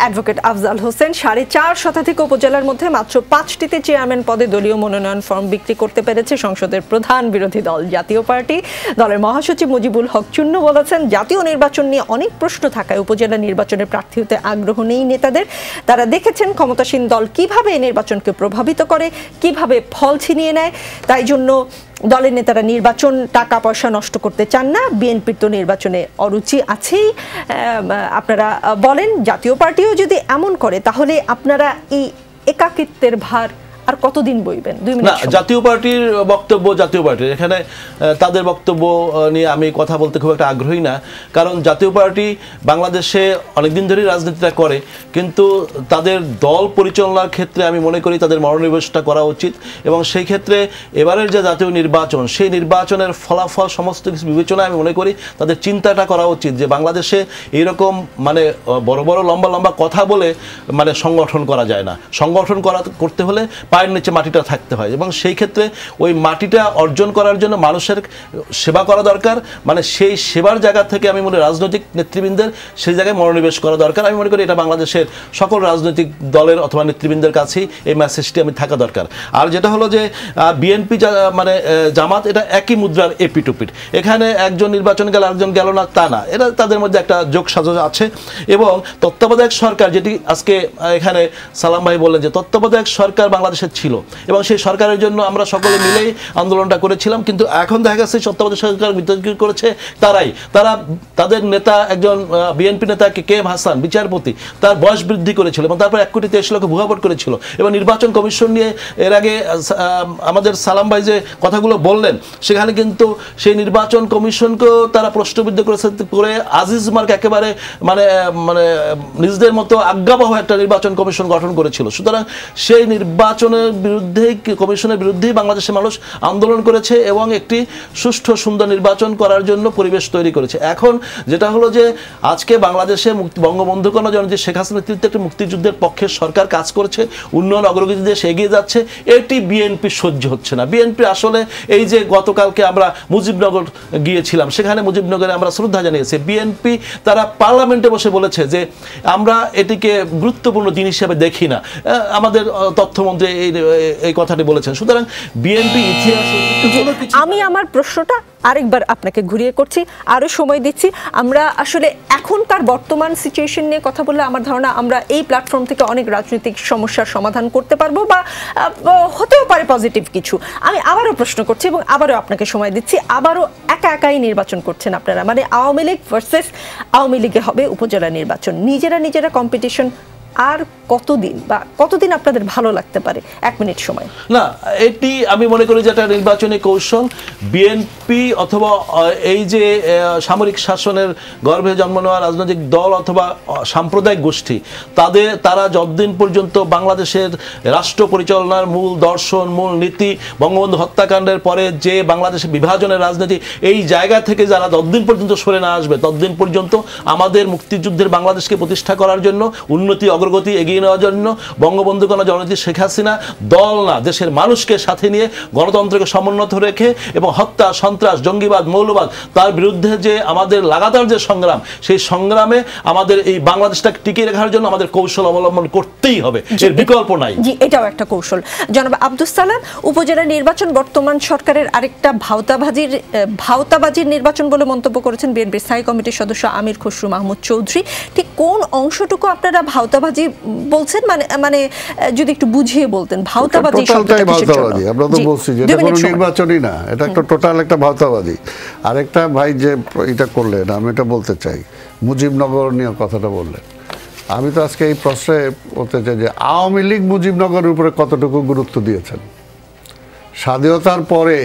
অ্যাডভোকেট আফজাল হোসেন সাড়ে চার শতাধিক উপজেলার মধ্যে মাত্র পাঁচটিতে চেয়ারম্যান পদে দলীয় মনোনয়ন ফর্ম বিক্রি করতে পেরেছে সংসদের প্রধান বিরোধী দল জাতীয় পার্টি দলের মহাসচিব মুজিবুল হক চূন্য বলেছেন জাতীয় নির্বাচন নিয়ে অনেক প্রশ্ন থাকায় উপজেলা নির্বাচনের প্রার্থী হতে আগ্রহ নেই নেতাদের তারা দেখেছেন ক্ষমতাসীন দল কিভাবে নির্বাচনকে প্রভাবিত করে কিভাবে ফল ছিনিয়ে নেয় তাই জন্য দলের নেতারা নির্বাচন টাকা পয়সা নষ্ট করতে চান না বিএনপির তো নির্বাচনে অরুচি আছেই আপনারা বলেন জাতীয় পার্টিও যদি এমন করে তাহলে আপনারা এই একাকিত্বের ভার আর কতদিন বইবেন দুই মিনিট জাতীয় পার্টির বক্তব্য জাতীয় পার্টির এখানে তাদের বক্তব্য নিয়ে আমি কথা বলতে খুব একটা আগ্রহী না কারণ জাতীয় পার্টি বাংলাদেশে অনেকদিন ধরেই রাজনীতিটা করে কিন্তু তাদের দল পরিচালনার ক্ষেত্রে আমি মনে করি তাদের মনোনিবেশটা করা উচিত এবং সেই ক্ষেত্রে এবারের যে জাতীয় নির্বাচন সেই নির্বাচনের ফলাফল সমস্ত কিছু বিবেচনায় আমি মনে করি তাদের চিন্তাটা করা উচিত যে বাংলাদেশে এইরকম মানে বড় বড় লম্বা লম্বা কথা বলে মানে সংগঠন করা যায় না সংগঠন করা করতে হলে পায়ের নিচে মাটিটা থাকতে হয় এবং সেই ক্ষেত্রে ওই মাটিটা অর্জন করার জন্য মানুষের সেবা করা দরকার মানে সেই সেবার জায়গা থেকে আমি মনে রাজনৈতিক নেতৃবৃন্দের সেই জায়গায় মনোনিবেশ করা দরকার আমি মনে করি এটা বাংলাদেশের সকল রাজনৈতিক দলের অথবা নেতৃবৃন্দের কাছেই এই মেসেজটি আমি থাকা দরকার আর যেটা হলো যে বিএনপি মানে জামাত এটা একই মুদ্রার এপি টুপিট এখানে একজন নির্বাচন গেল আরেকজন গেল না তা না এটা তাদের মধ্যে একটা যোগ আছে এবং তত্ত্বাবধায়ক সরকার যেটি আজকে এখানে সালাম ভাই বললেন যে তত্ত্বাবধায়ক সরকার বাংলাদেশের নিষেধ ছিল এবং সেই সরকারের জন্য আমরা সকলে মিলে আন্দোলনটা করেছিলাম কিন্তু এখন দেখা গেছে সত্যবাদী সরকার বিতর্ক করেছে তারাই তারা তাদের নেতা একজন বিএনপি নেতা কে কে এম হাসান বিচারপতি তার বয়স বৃদ্ধি করেছিল এবং তারপর এক কোটি তেইশ লক্ষ ভুয়াভোট করেছিল এবং নির্বাচন কমিশন নিয়ে এর আগে আমাদের সালাম ভাই যে কথাগুলো বললেন সেখানে কিন্তু সেই নির্বাচন কমিশনকেও তারা প্রশ্নবিদ্ধ করেছে করে আজিজ মার্ক একেবারে মানে মানে নিজেদের মতো আজ্ঞাবহ একটা নির্বাচন কমিশন গঠন করেছিল সুতরাং সেই নির্বাচন কমিশনের বিরুদ্ধে কমিশনের বিরুদ্ধেই বাংলাদেশের মানুষ আন্দোলন করেছে এবং একটি সুষ্ঠু সুন্দর নির্বাচন করার জন্য পরিবেশ তৈরি করেছে এখন যেটা হলো যে আজকে বাংলাদেশে মুক্তি বঙ্গবন্ধু কর্ণজন যে শেখ হাসিনা নেতৃত্বে একটি মুক্তিযুদ্ধের পক্ষে সরকার কাজ করছে উন্নয়ন অগ্রগতি দেশ এগিয়ে যাচ্ছে এটি বিএনপি সহ্য হচ্ছে না বিএনপি আসলে এই যে গতকালকে আমরা মুজিবনগর গিয়েছিলাম সেখানে মুজিবনগরে আমরা শ্রদ্ধা জানিয়েছি বিএনপি তারা পার্লামেন্টে বসে বলেছে যে আমরা এটিকে গুরুত্বপূর্ণ জিনিস হিসাবে দেখি না আমাদের তথ্যমন্ত্রী এই কথাটি বলেছেন সুতরাং বিএনপি ইতিহাস আমি আমার প্রশ্নটা আরেকবার আপনাকে ঘুরিয়ে করছি আরও সময় দিচ্ছি আমরা আসলে এখনকার বর্তমান সিচুয়েশন নিয়ে কথা বললে আমার ধারণা আমরা এই প্ল্যাটফর্ম থেকে অনেক রাজনৈতিক সমস্যার সমাধান করতে পারবো বা হতেও পারে পজিটিভ কিছু আমি আবারও প্রশ্ন করছি এবং আবারও আপনাকে সময় দিচ্ছি আবারও একা একাই নির্বাচন করছেন আপনারা মানে আওয়ামী লীগ ভার্সেস আওয়ামী লীগে হবে উপজেলা নির্বাচন নিজেরা নিজেরা কম্পিটিশন আর কতদিন বা কতদিন আপনাদের ভালো লাগতে পারে এক মিনিট সময় না এটি আমি মনে করি যে একটা নির্বাচনী কৌশল বিএনপি অথবা এই যে সামরিক শাসনের গর্ভে জন্ম নেওয়া রাজনৈতিক দল অথবা সাম্প্রদায়িক গোষ্ঠী তাদের তারা যতদিন পর্যন্ত বাংলাদেশের রাষ্ট্র পরিচালনার মূল দর্শন মূল নীতি বঙ্গবন্ধু হত্যাকাণ্ডের পরে যে বাংলাদেশের বিভাজনের রাজনীতি এই জায়গা থেকে যারা ততদিন পর্যন্ত সরে না আসবে ততদিন পর্যন্ত আমাদের মুক্তিযুদ্ধের বাংলাদেশকে প্রতিষ্ঠা করার জন্য উন্নতি অগ্র অগ্রগতি এগিয়ে নেওয়ার জন্য বঙ্গবন্ধু কোনো জননীতি শেখ হাসিনা দল না দেশের মানুষকে সাথে নিয়ে গণতন্ত্রকে সমুন্নত রেখে এবং হত্যা সন্ত্রাস জঙ্গিবাদ মৌলবাদ তার বিরুদ্ধে যে আমাদের লাগাতার যে সংগ্রাম সেই সংগ্রামে আমাদের এই বাংলাদেশটাকে টিকিয়ে রাখার জন্য আমাদের কৌশল অবলম্বন করতেই হবে এর বিকল্প নাই জি এটাও একটা কৌশল জনাব আব্দুল সালাম উপজেলা নির্বাচন বর্তমান সরকারের আরেকটা ভাওতাবাজির ভাওতাবাজির নির্বাচন বলে মন্তব্য করেছেন বিএনপির স্থায়ী কমিটির সদস্য আমির খসরু মাহমুদ চৌধুরী ঠিক কোন অংশটুকু আপনারা ভাওতাবাজি ভাওতাবাজি বলছেন মানে মানে যদি একটু বুঝিয়ে বলতেন ভাওতাবাজি ভাওতাবাজি আমরা তো বলছি যে এটা কোনো নির্বাচনই না এটা একটা হ্যাঁ। টোটাল একটা ভাওতাবাজি আরেকটা ভাই যে এটা করলেন আমি এটা বলতে চাই মুজিবনগর নিয়ে কথাটা বললেন আমি তো আজকে এই প্রশ্নে বলতে চাই যে আওয়ামী লীগ মুজিবনগরের উপরে কতটুকু গুরুত্ব দিয়েছেন স্বাধীনতার পরে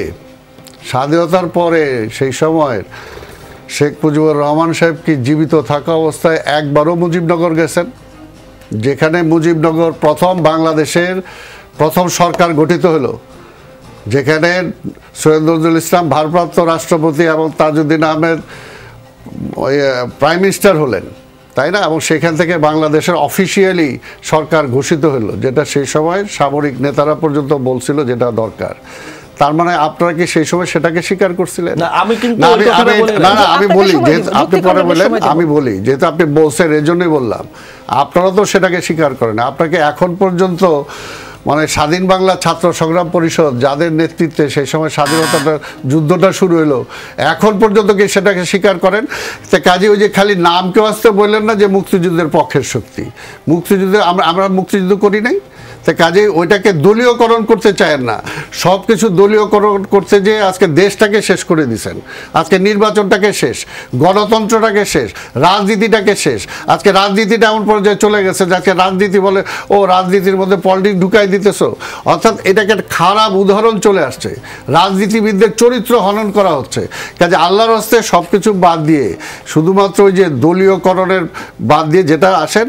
স্বাধীনতার পরে সেই সময়ের শেখ মুজিবুর রহমান সাহেব কি জীবিত থাকা অবস্থায় একবারও মুজিবনগর গেছেন যেখানে মুজিবনগর প্রথম বাংলাদেশের প্রথম সরকার গঠিত হলো যেখানে সৈয়দুল ইসলাম ভারপ্রাপ্ত রাষ্ট্রপতি এবং তাজউদ্দিন আহমেদ প্রাইম মিনিস্টার হলেন তাই না এবং সেখান থেকে বাংলাদেশের অফিসিয়ালি সরকার ঘোষিত হলো যেটা সেই সময় সামরিক নেতারা পর্যন্ত বলছিল যেটা দরকার তার মানে আপনারা কি সেই সময় সেটাকে স্বীকার করছিলেন না আমি না আমি বলি আপনি পরে বলেন আমি বলি যেহেতু আপনি বলছেন জন্যই বললাম আপনারা তো সেটাকে স্বীকার করেন আপনাকে এখন পর্যন্ত মানে স্বাধীন বাংলা ছাত্র সংগ্রাম পরিষদ যাদের নেতৃত্বে সেই সময় স্বাধীনতাটা যুদ্ধটা শুরু হলো এখন পর্যন্ত কি সেটাকে স্বীকার করেন তো কাজে ওই যে খালি নামকে আসতে বললেন না যে মুক্তিযুদ্ধের পক্ষের শক্তি মুক্তিযুদ্ধে আমরা আমরা মুক্তিযুদ্ধ করি নাই তা কাজে ওইটাকে দলীয়করণ করতে চায় না সব কিছু দলীয়করণ করতে যে আজকে দেশটাকে শেষ করে দিছেন আজকে নির্বাচনটাকে শেষ গণতন্ত্রটাকে শেষ রাজনীতিটাকে শেষ আজকে রাজনীতিটা এমন পর্যায়ে চলে গেছে যাকে রাজনীতি বলে ও রাজনীতির মধ্যে পলিটিক্স ঢুকাই দিতেছ অর্থাৎ এটাকে খারাপ উদাহরণ চলে আসছে রাজনীতিবিদদের চরিত্র হনন করা হচ্ছে কাজে আল্লাহর হস্তে সব কিছু বাদ দিয়ে শুধুমাত্র ওই যে দলীয়করণের বাদ দিয়ে যেটা আসেন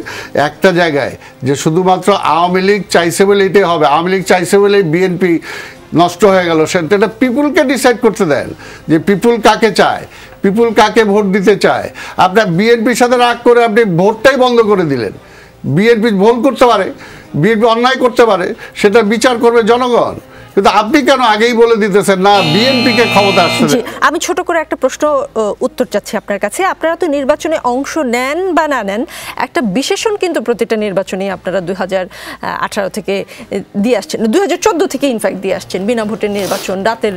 একটা জায়গায় যে শুধুমাত্র আওয়ামী লীগ চাইছে বলে এটাই হবে আওয়ামী লীগ চাইছে বলে বিএনপি নষ্ট হয়ে গেল সেটা এটা পিপুলকে ডিসাইড করতে দেন যে পিপুল কাকে চায় পিপুল কাকে ভোট দিতে চায় আপনার বিএনপির সাথে রাগ করে আপনি ভোটটাই বন্ধ করে দিলেন বিএনপি ভোল করতে পারে বিএনপি অন্যায় করতে পারে সেটা বিচার করবে জনগণ আমি ছোট করে একটা প্রশ্ন উত্তর চাচ্ছি আপনার কাছে আপনারা তো নির্বাচনে অংশ নেন বা না নেন একটা বিশেষণ কিন্তু প্রতিটা নির্বাচনে আপনারা দুই থেকে দিয়ে আসছেন দুই থেকে ইনফ্যাক্ট দিয়ে আসছেন বিনা ভোটের নির্বাচন রাতের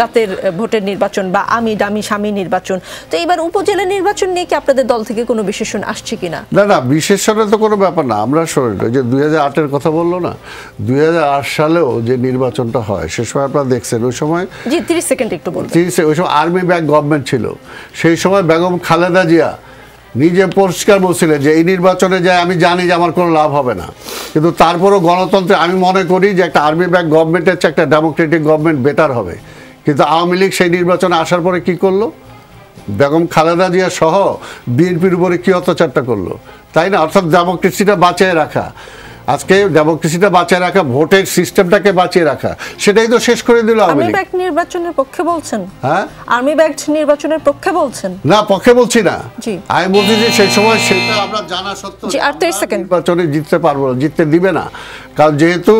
রাতের ভোটের নির্বাচন বা আমি ডামি স্বামী নির্বাচন তো এইবার উপজেলা নির্বাচন নিয়ে কি আপনাদের দল থেকে কোনো বিশেষণ আসছে কিনা না না বিশেষণের তো কোনো ব্যাপার না আমরা শরীর যে দুই কথা বললো না দুই সালেও যে নির্বাচনটা হয় সে সময় আপনারা দেখছেন ওই সময় সেকেন্ড একটু আর্মি ব্যাংক গভর্নমেন্ট ছিল সেই সময় বেগম খালেদা জিয়া নিজে পরিষ্কার বলছিলেন যে এই নির্বাচনে যায় আমি জানি যে আমার কোনো লাভ হবে না কিন্তু তারপরও গণতন্ত্রে আমি মনে করি যে একটা আর্মি ব্যাংক গভর্নমেন্টের চেয়ে একটা ডেমোক্রেটিক গভর্নমেন্ট বেটার হবে কিন্তু আওয়ামী লীগ সেই নির্বাচনে আসার পরে কি করলো বেগম খালেদা জিয়া সহ বিএনপির উপরে কী অত্যাচারটা করলো তাই না অর্থাৎ ডেমোক্রেসিটা বাঁচিয়ে রাখা আজকে ডেমোক্রেসিটা বাঁচিয়ে রাখা ভোটের সিস্টেমটাকে বাঁচিয়ে রাখা সেটাই তো শেষ করে দিল আওয়ামী লীগ নির্বাচনের পক্ষে বলছেন হ্যাঁ আমি ব্যাক নির্বাচনের পক্ষে বলছেন না পক্ষে বলছি না জি আমি বলছি যে সেই সময় সেটা আমরা জানা সত্ত্বেও জি আর 30 সেকেন্ড নির্বাচনে জিততে পারবো না জিততে দিবে না কারণ যেহেতু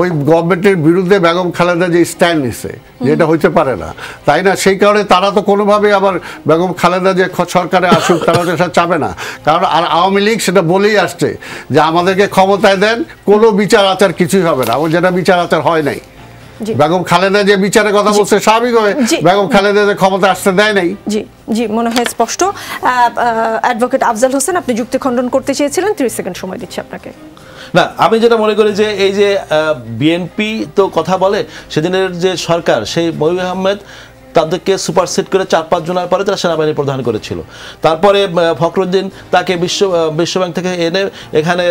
ওই গভর্নমেন্টের বিরুদ্ধে বেগম খালেদা যে স্ট্যান্ড নিছে যেটা হইতে পারে না তাই না সেই কারণে তারা তো কোনোভাবেই আবার বেগম খালেদা যে সরকারে আসুক তারা তো সেটা চাবে না কারণ আর আওয়ামী লীগ সেটা বলেই আসছে যে আমাদেরকে ক্ষমতায় দেন কোনো বিচার আচার কিছুই হবে না যেটা বিচার আচার হয় নাই বেগম খালেদা যে বিচারের কথা বলছে স্বাভাবিক হয় বেগম খালেদা যে ক্ষমতা আসতে দেয় নাই জি জি মনে হয় স্পষ্ট অ্যাডভোকেট আফজাল হোসেন আপনি যুক্তি খণ্ডন করতে চেয়েছিলেন 30 সেকেন্ড সময় দিচ্ছি আপনাকে না আমি যেটা মনে করি যে এই যে বিএনপি তো কথা বলে সেদিনের যে সরকার সেই মহিব আহমেদ তাদেরকে সুপারসিড করে চার পাঁচ জনের পরে তারা সেনাবাহিনী প্রধান করেছিল তারপরে ফখরুদ্দিন তাকে বিশ্ব বিশ্বব্যাংক থেকে এনে এখানে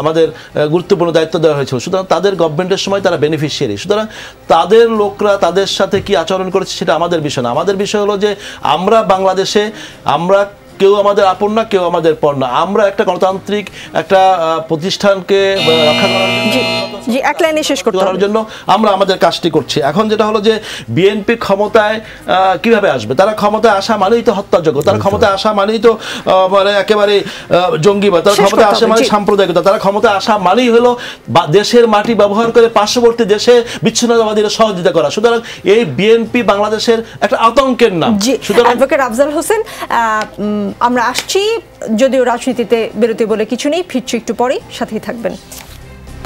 আমাদের গুরুত্বপূর্ণ দায়িত্ব দেওয়া হয়েছিল সুতরাং তাদের গভর্নমেন্টের সময় তারা বেনিফিশিয়ারি সুতরাং তাদের লোকরা তাদের সাথে কি আচরণ করেছে সেটা আমাদের বিষয় না আমাদের বিষয় হলো যে আমরা বাংলাদেশে আমরা কেউ আমাদের আপন না কেউ আমাদের পর না আমরা একটা গণতান্ত্রিক একটা প্রতিষ্ঠানকে রক্ষা করার শেষ করার জন্য আমরা আমাদের কাজটি করছি এখন যেটা হলো যে বিএনপি ক্ষমতায় কিভাবে আসবে তারা ক্ষমতায় আসা মানেই তো হত্যাযোগ্য তারা ক্ষমতায় আসা মানেই তো মানে একেবারে জঙ্গিবাদ তারা ক্ষমতায় আসা মানে সাম্প্রদায়িকতা তারা ক্ষমতায় আসা মানেই হলো দেশের মাটি ব্যবহার করে পার্শ্ববর্তী দেশে বিচ্ছিন্নতাবাদীর সহযোগিতা করা সুতরাং এই বিএনপি বাংলাদেশের একটা আতঙ্কের নাম সুতরাং আফজাল হোসেন আমরা আসছি যদিও রাজনীতিতে বেরোতে বলে কিছু নেই ফিরছি একটু পরেই সাথেই থাকবেন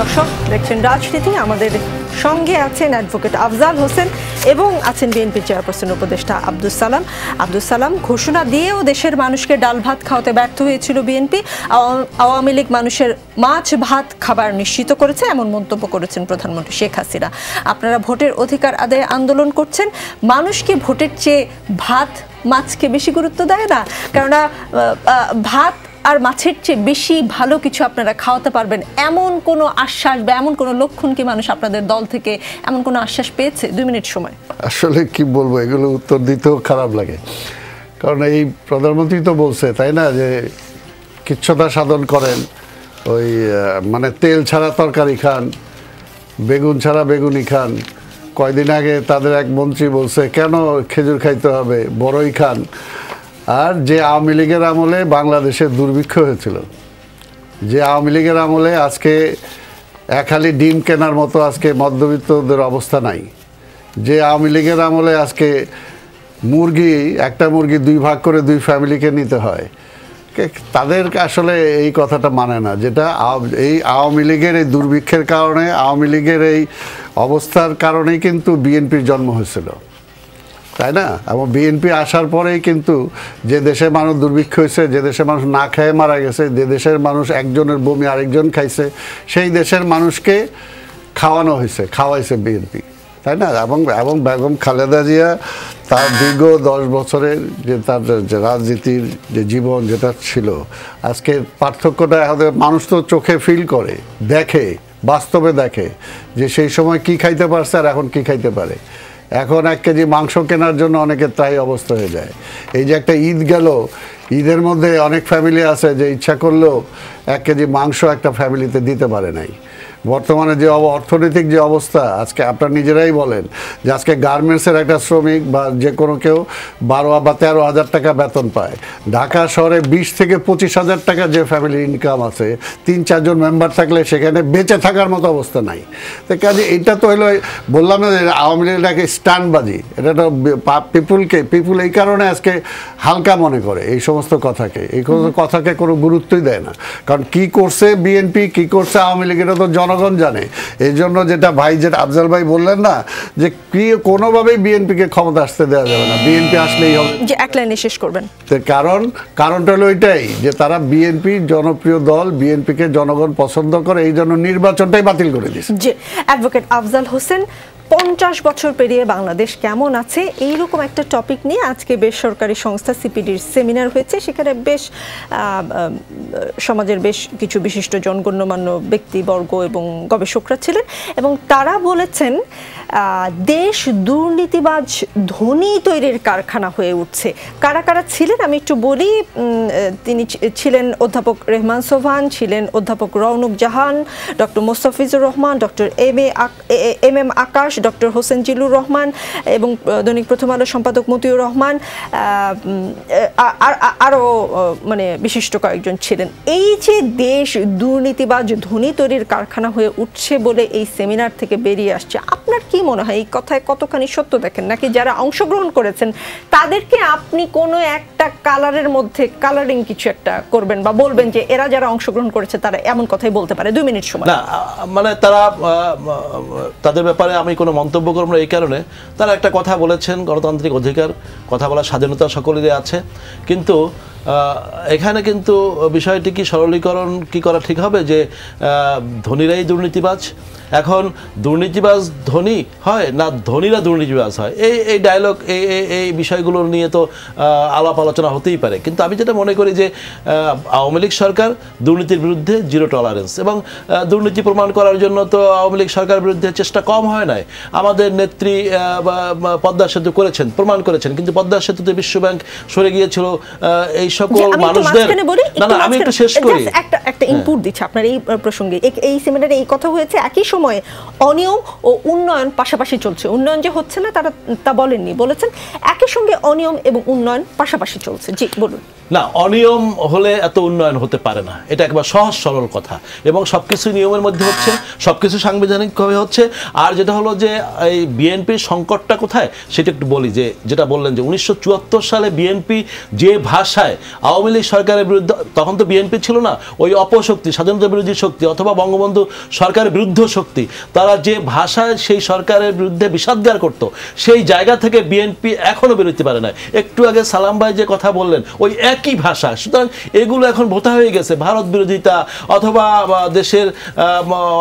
দর্শক দেখছেন রাজনীতি আমাদের সঙ্গে আছেন অ্যাডভোকেট আফজাল হোসেন এবং আছেন বিএনপি চেয়ারপারসন উপদেষ্টা আব্দুল সালাম আব্দুল সালাম ঘোষণা দিয়েও দেশের মানুষকে ডাল ভাত খাওয়াতে ব্যর্থ হয়েছিল বিএনপি আওয়ামী লীগ মানুষের মাছ ভাত খাবার নিশ্চিত করেছে এমন মন্তব্য করেছেন প্রধানমন্ত্রী শেখ হাসিনা আপনারা ভোটের অধিকার আদায়ে আন্দোলন করছেন মানুষকে ভোটের চেয়ে ভাত মাছকে বেশি গুরুত্ব দেয় না কেননা ভাত আর মাছের চেয়ে বেশি ভালো কিছু আপনারা খাওয়াতে পারবেন এমন কোনো আশ্বাস বা এমন কোনো লক্ষণ কি মানুষ আপনাদের দল থেকে এমন কোনো আশ্বাস পেয়েছে দুই মিনিট সময় আসলে কি বলবো এগুলো উত্তর দিতেও খারাপ লাগে কারণ এই প্রধানমন্ত্রী তো বলছে তাই না যে কিচ্ছতা সাধন করেন ওই মানে তেল ছাড়া তরকারি খান বেগুন ছাড়া বেগুনি খান কয়দিন আগে তাদের এক মন্ত্রী বলছে কেন খেজুর খাইতে হবে বড়ই খান আর যে আওয়ামী লীগের আমলে বাংলাদেশের দুর্ভিক্ষ হয়েছিল যে আওয়ামী লীগের আমলে আজকে এক ডিম কেনার মতো আজকে মধ্যবিত্তদের অবস্থা নাই যে আওয়ামী লীগের আমলে আজকে মুরগি একটা মুরগি দুই ভাগ করে দুই ফ্যামিলিকে নিতে হয় তাদেরকে আসলে এই কথাটা মানে না যেটা এই আওয়ামী লীগের এই দুর্ভিক্ষের কারণে আওয়ামী লীগের এই অবস্থার কারণেই কিন্তু বিএনপির জন্ম হয়েছিল তাই না এবং বিএনপি আসার পরেই কিন্তু যে দেশের মানুষ দুর্ভিক্ষ হয়েছে যে দেশের মানুষ না খেয়ে মারা গেছে যে দেশের মানুষ একজনের বমি আরেকজন খাইছে সেই দেশের মানুষকে খাওয়ানো হয়েছে খাওয়াইছে বিএনপি তাই না এবং এবং বেগম খালেদা জিয়া তার দীর্ঘ দশ বছরের যে তার যে রাজনীতির যে জীবন যেটা ছিল আজকে পার্থক্যটা মানুষ তো চোখে ফিল করে দেখে বাস্তবে দেখে যে সেই সময় কি খাইতে পারছে আর এখন কি খাইতে পারে এখন এক কেজি মাংস কেনার জন্য অনেকের তাই অবস্থা হয়ে যায় এই যে একটা ঈদ গেল ঈদের মধ্যে অনেক ফ্যামিলি আছে যে ইচ্ছা করলেও এক কেজি মাংস একটা ফ্যামিলিতে দিতে পারে নাই বর্তমানে যে অর্থনৈতিক যে অবস্থা আজকে আপনারা নিজেরাই বলেন যে আজকে গার্মেন্টসের একটা শ্রমিক বা যে কোনো কেউ বারো বা তেরো হাজার টাকা বেতন পায় ঢাকা শহরে বিশ থেকে পঁচিশ হাজার টাকা যে ফ্যামিলি ইনকাম আছে তিন চারজন মেম্বার থাকলে সেখানে বেঁচে থাকার মতো অবস্থা নাই তো কাজে এটা তো হলো বললাম না আওয়ামী লীগ এটাকে স্ট্যান্ডবাজি এটা তো পিপুলকে পিপুল এই কারণে আজকে হালকা মনে করে এই সমস্ত কথাকে এই কথাকে কোনো গুরুত্বই দেয় না কারণ কি করছে বিএনপি কি করছে আওয়ামী লীগ এটা তো জন জনগণ জানে এই জন্য যেটা ভাই যেটা আফজাল ভাই বললেন না যে কি বিএনপি কে ক্ষমতা আসতে দেওয়া যাবে না বিএনপি আসলেই হবে যে এক লাইনে শেষ করবেন কারণ কারণটা হলো এটাই যে তারা বিএনপি জনপ্রিয় দল বিএনপি কে জনগণ পছন্দ করে এই জন্য নির্বাচনটাই বাতিল করে দিয়েছে জি অ্যাডভোকেট আফজাল হোসেন পঞ্চাশ বছর পেরিয়ে বাংলাদেশ কেমন আছে এইরকম একটা টপিক নিয়ে আজকে বেসরকারি সংস্থা সিপিডির সেমিনার হয়েছে সেখানে বেশ সমাজের বেশ কিছু বিশিষ্ট জনগণ্যমান্য ব্যক্তিবর্গ এবং গবেষকরা ছিলেন এবং তারা বলেছেন দেশ দুর্নীতিবাজ ধনী তৈরির কারখানা হয়ে উঠছে কারা কারা ছিলেন আমি একটু বলি তিনি ছিলেন অধ্যাপক রেহমান সোভান ছিলেন অধ্যাপক Rounaq Jahan doctor Mustafizur Rahman doctor M A M M Akash doctor Hossain Zillur Rahman এবং দৈনিক প্রথম আলো সম্পাদক মতিউর রহমান আরও মানে বিশিষ্ট কয়েকজন ছিলেন এই যে দেশ দুর্নীতিবাজ ধনী তৈরির কারখানা হয়ে উঠছে বলে এই সেমিনার থেকে বেরিয়ে আসছে আপনার কি মনে হয় এই কথায় কতখানি সত্য দেখেন নাকি যারা অংশগ্রহণ করেছেন তাদেরকে আপনি কোনো একটা কালারের মধ্যে কালারিং কিছু একটা করবেন বা বলবেন যে এরা যারা অংশগ্রহণ করেছে তারা এমন কথাই বলতে পারে দুই মিনিট সময় মানে তারা তাদের ব্যাপারে আমি কোনো কোনো মন্তব্য করব না এই কারণে তারা একটা কথা বলেছেন গণতান্ত্রিক অধিকার কথা বলার স্বাধীনতা সকলেরই আছে কিন্তু এখানে কিন্তু বিষয়টি কি সরলীকরণ কি করা ঠিক হবে যে ধনীরাই দুর্নীতিবাজ এখন দুর্নীতিবাজ ধনী হয় না ধনীরা দুর্নীতিবাজ হয় এই এই ডায়লগ এই এই বিষয়গুলো নিয়ে তো আলাপ আলোচনা হতেই পারে কিন্তু আমি যেটা মনে করি যে আওয়ামী লীগ সরকার দুর্নীতির বিরুদ্ধে জিরো টলারেন্স এবং দুর্নীতি প্রমাণ করার জন্য তো আওয়ামী লীগ সরকার বিরুদ্ধে চেষ্টা কম হয় নাই আমাদের নেত্রী পদ্মা সেতু করেছেন প্রমাণ করেছেন কিন্তু পদ্মা সেতুতে বিশ্বব্যাংক সরে গিয়েছিল এই সকল মানুষদের আচ্ছা, আমি একটু শেষ করি একটা ইনপুট হ্যাঁ। দিচ্ছি আপনার এই প্রসঙ্গে এই সেমিনারে এই কথা হয়েছে একই সময়ে অনিয়ম ও উন্নয়ন পাশাপাশি চলছে উন্নয়ন যে হচ্ছে না তারা তা বলেননি বলেছেন একই সঙ্গে অনিয়ম এবং উন্নয়ন পাশাপাশি চলছে জি বলুন না অনিয়ম হলে এত উন্নয়ন হতে পারে না এটা একবার সহজ সরল কথা এবং সব কিছু নিয়মের মধ্যে হচ্ছে সব কিছু সাংবিধানিকভাবে হচ্ছে আর যেটা হলো যে এই বিএনপির সংকটটা কোথায় সেটা একটু বলি যে যেটা বললেন যে উনিশশো সালে বিএনপি যে ভাষায় আওয়ামী লীগ সরকারের বিরুদ্ধে তখন তো বিএনপি ছিল না ওই অপশক্তি স্বাধীনতা বিরোধী শক্তি অথবা বঙ্গবন্ধু সরকারের বিরুদ্ধ শক্তি শক্তি তারা যে ভাষায় সেই সরকারের বিরুদ্ধে বিষাদগার করত সেই জায়গা থেকে বিএনপি এখনও বেরোতে পারে না একটু আগে সালাম ভাই যে কথা বললেন ওই একই ভাষা সুতরাং এগুলো এখন ভোতা হয়ে গেছে ভারত বিরোধিতা অথবা দেশের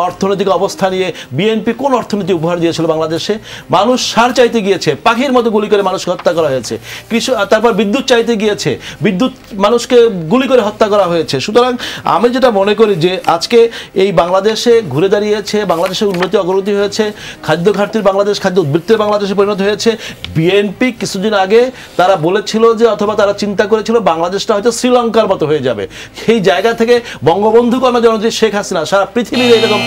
অর্থনৈতিক অবস্থা নিয়ে বিএনপি কোন অর্থনীতি উপহার দিয়েছিল বাংলাদেশে মানুষ সার চাইতে গিয়েছে পাখির মতো গুলি করে মানুষকে হত্যা করা হয়েছে কৃষক তারপর বিদ্যুৎ চাইতে গিয়েছে বিদ্যুৎ মানুষকে গুলি করে হত্যা করা হয়েছে সুতরাং আমি যেটা মনে করি যে আজকে এই বাংলাদেশে ঘুরে দাঁড়িয়েছে বাংলাদেশের উন্নতি অগ্রগতি হয়েছে খাদ্য ঘাটতির বাংলাদেশ খাদ্য উদ্বৃত্তের বাংলাদেশে পরিণত হয়েছে বিএনপি কিছুদিন আগে তারা বলেছিল যে অথবা তারা চিন্তা করেছিল বাংলাদেশটা হয়তো শ্রীলঙ্কার মতো হয়ে যাবে সেই জায়গা থেকে বঙ্গবন্ধু কর্মজন যে শেখ হাসিনা সারা পৃথিবীর এরকম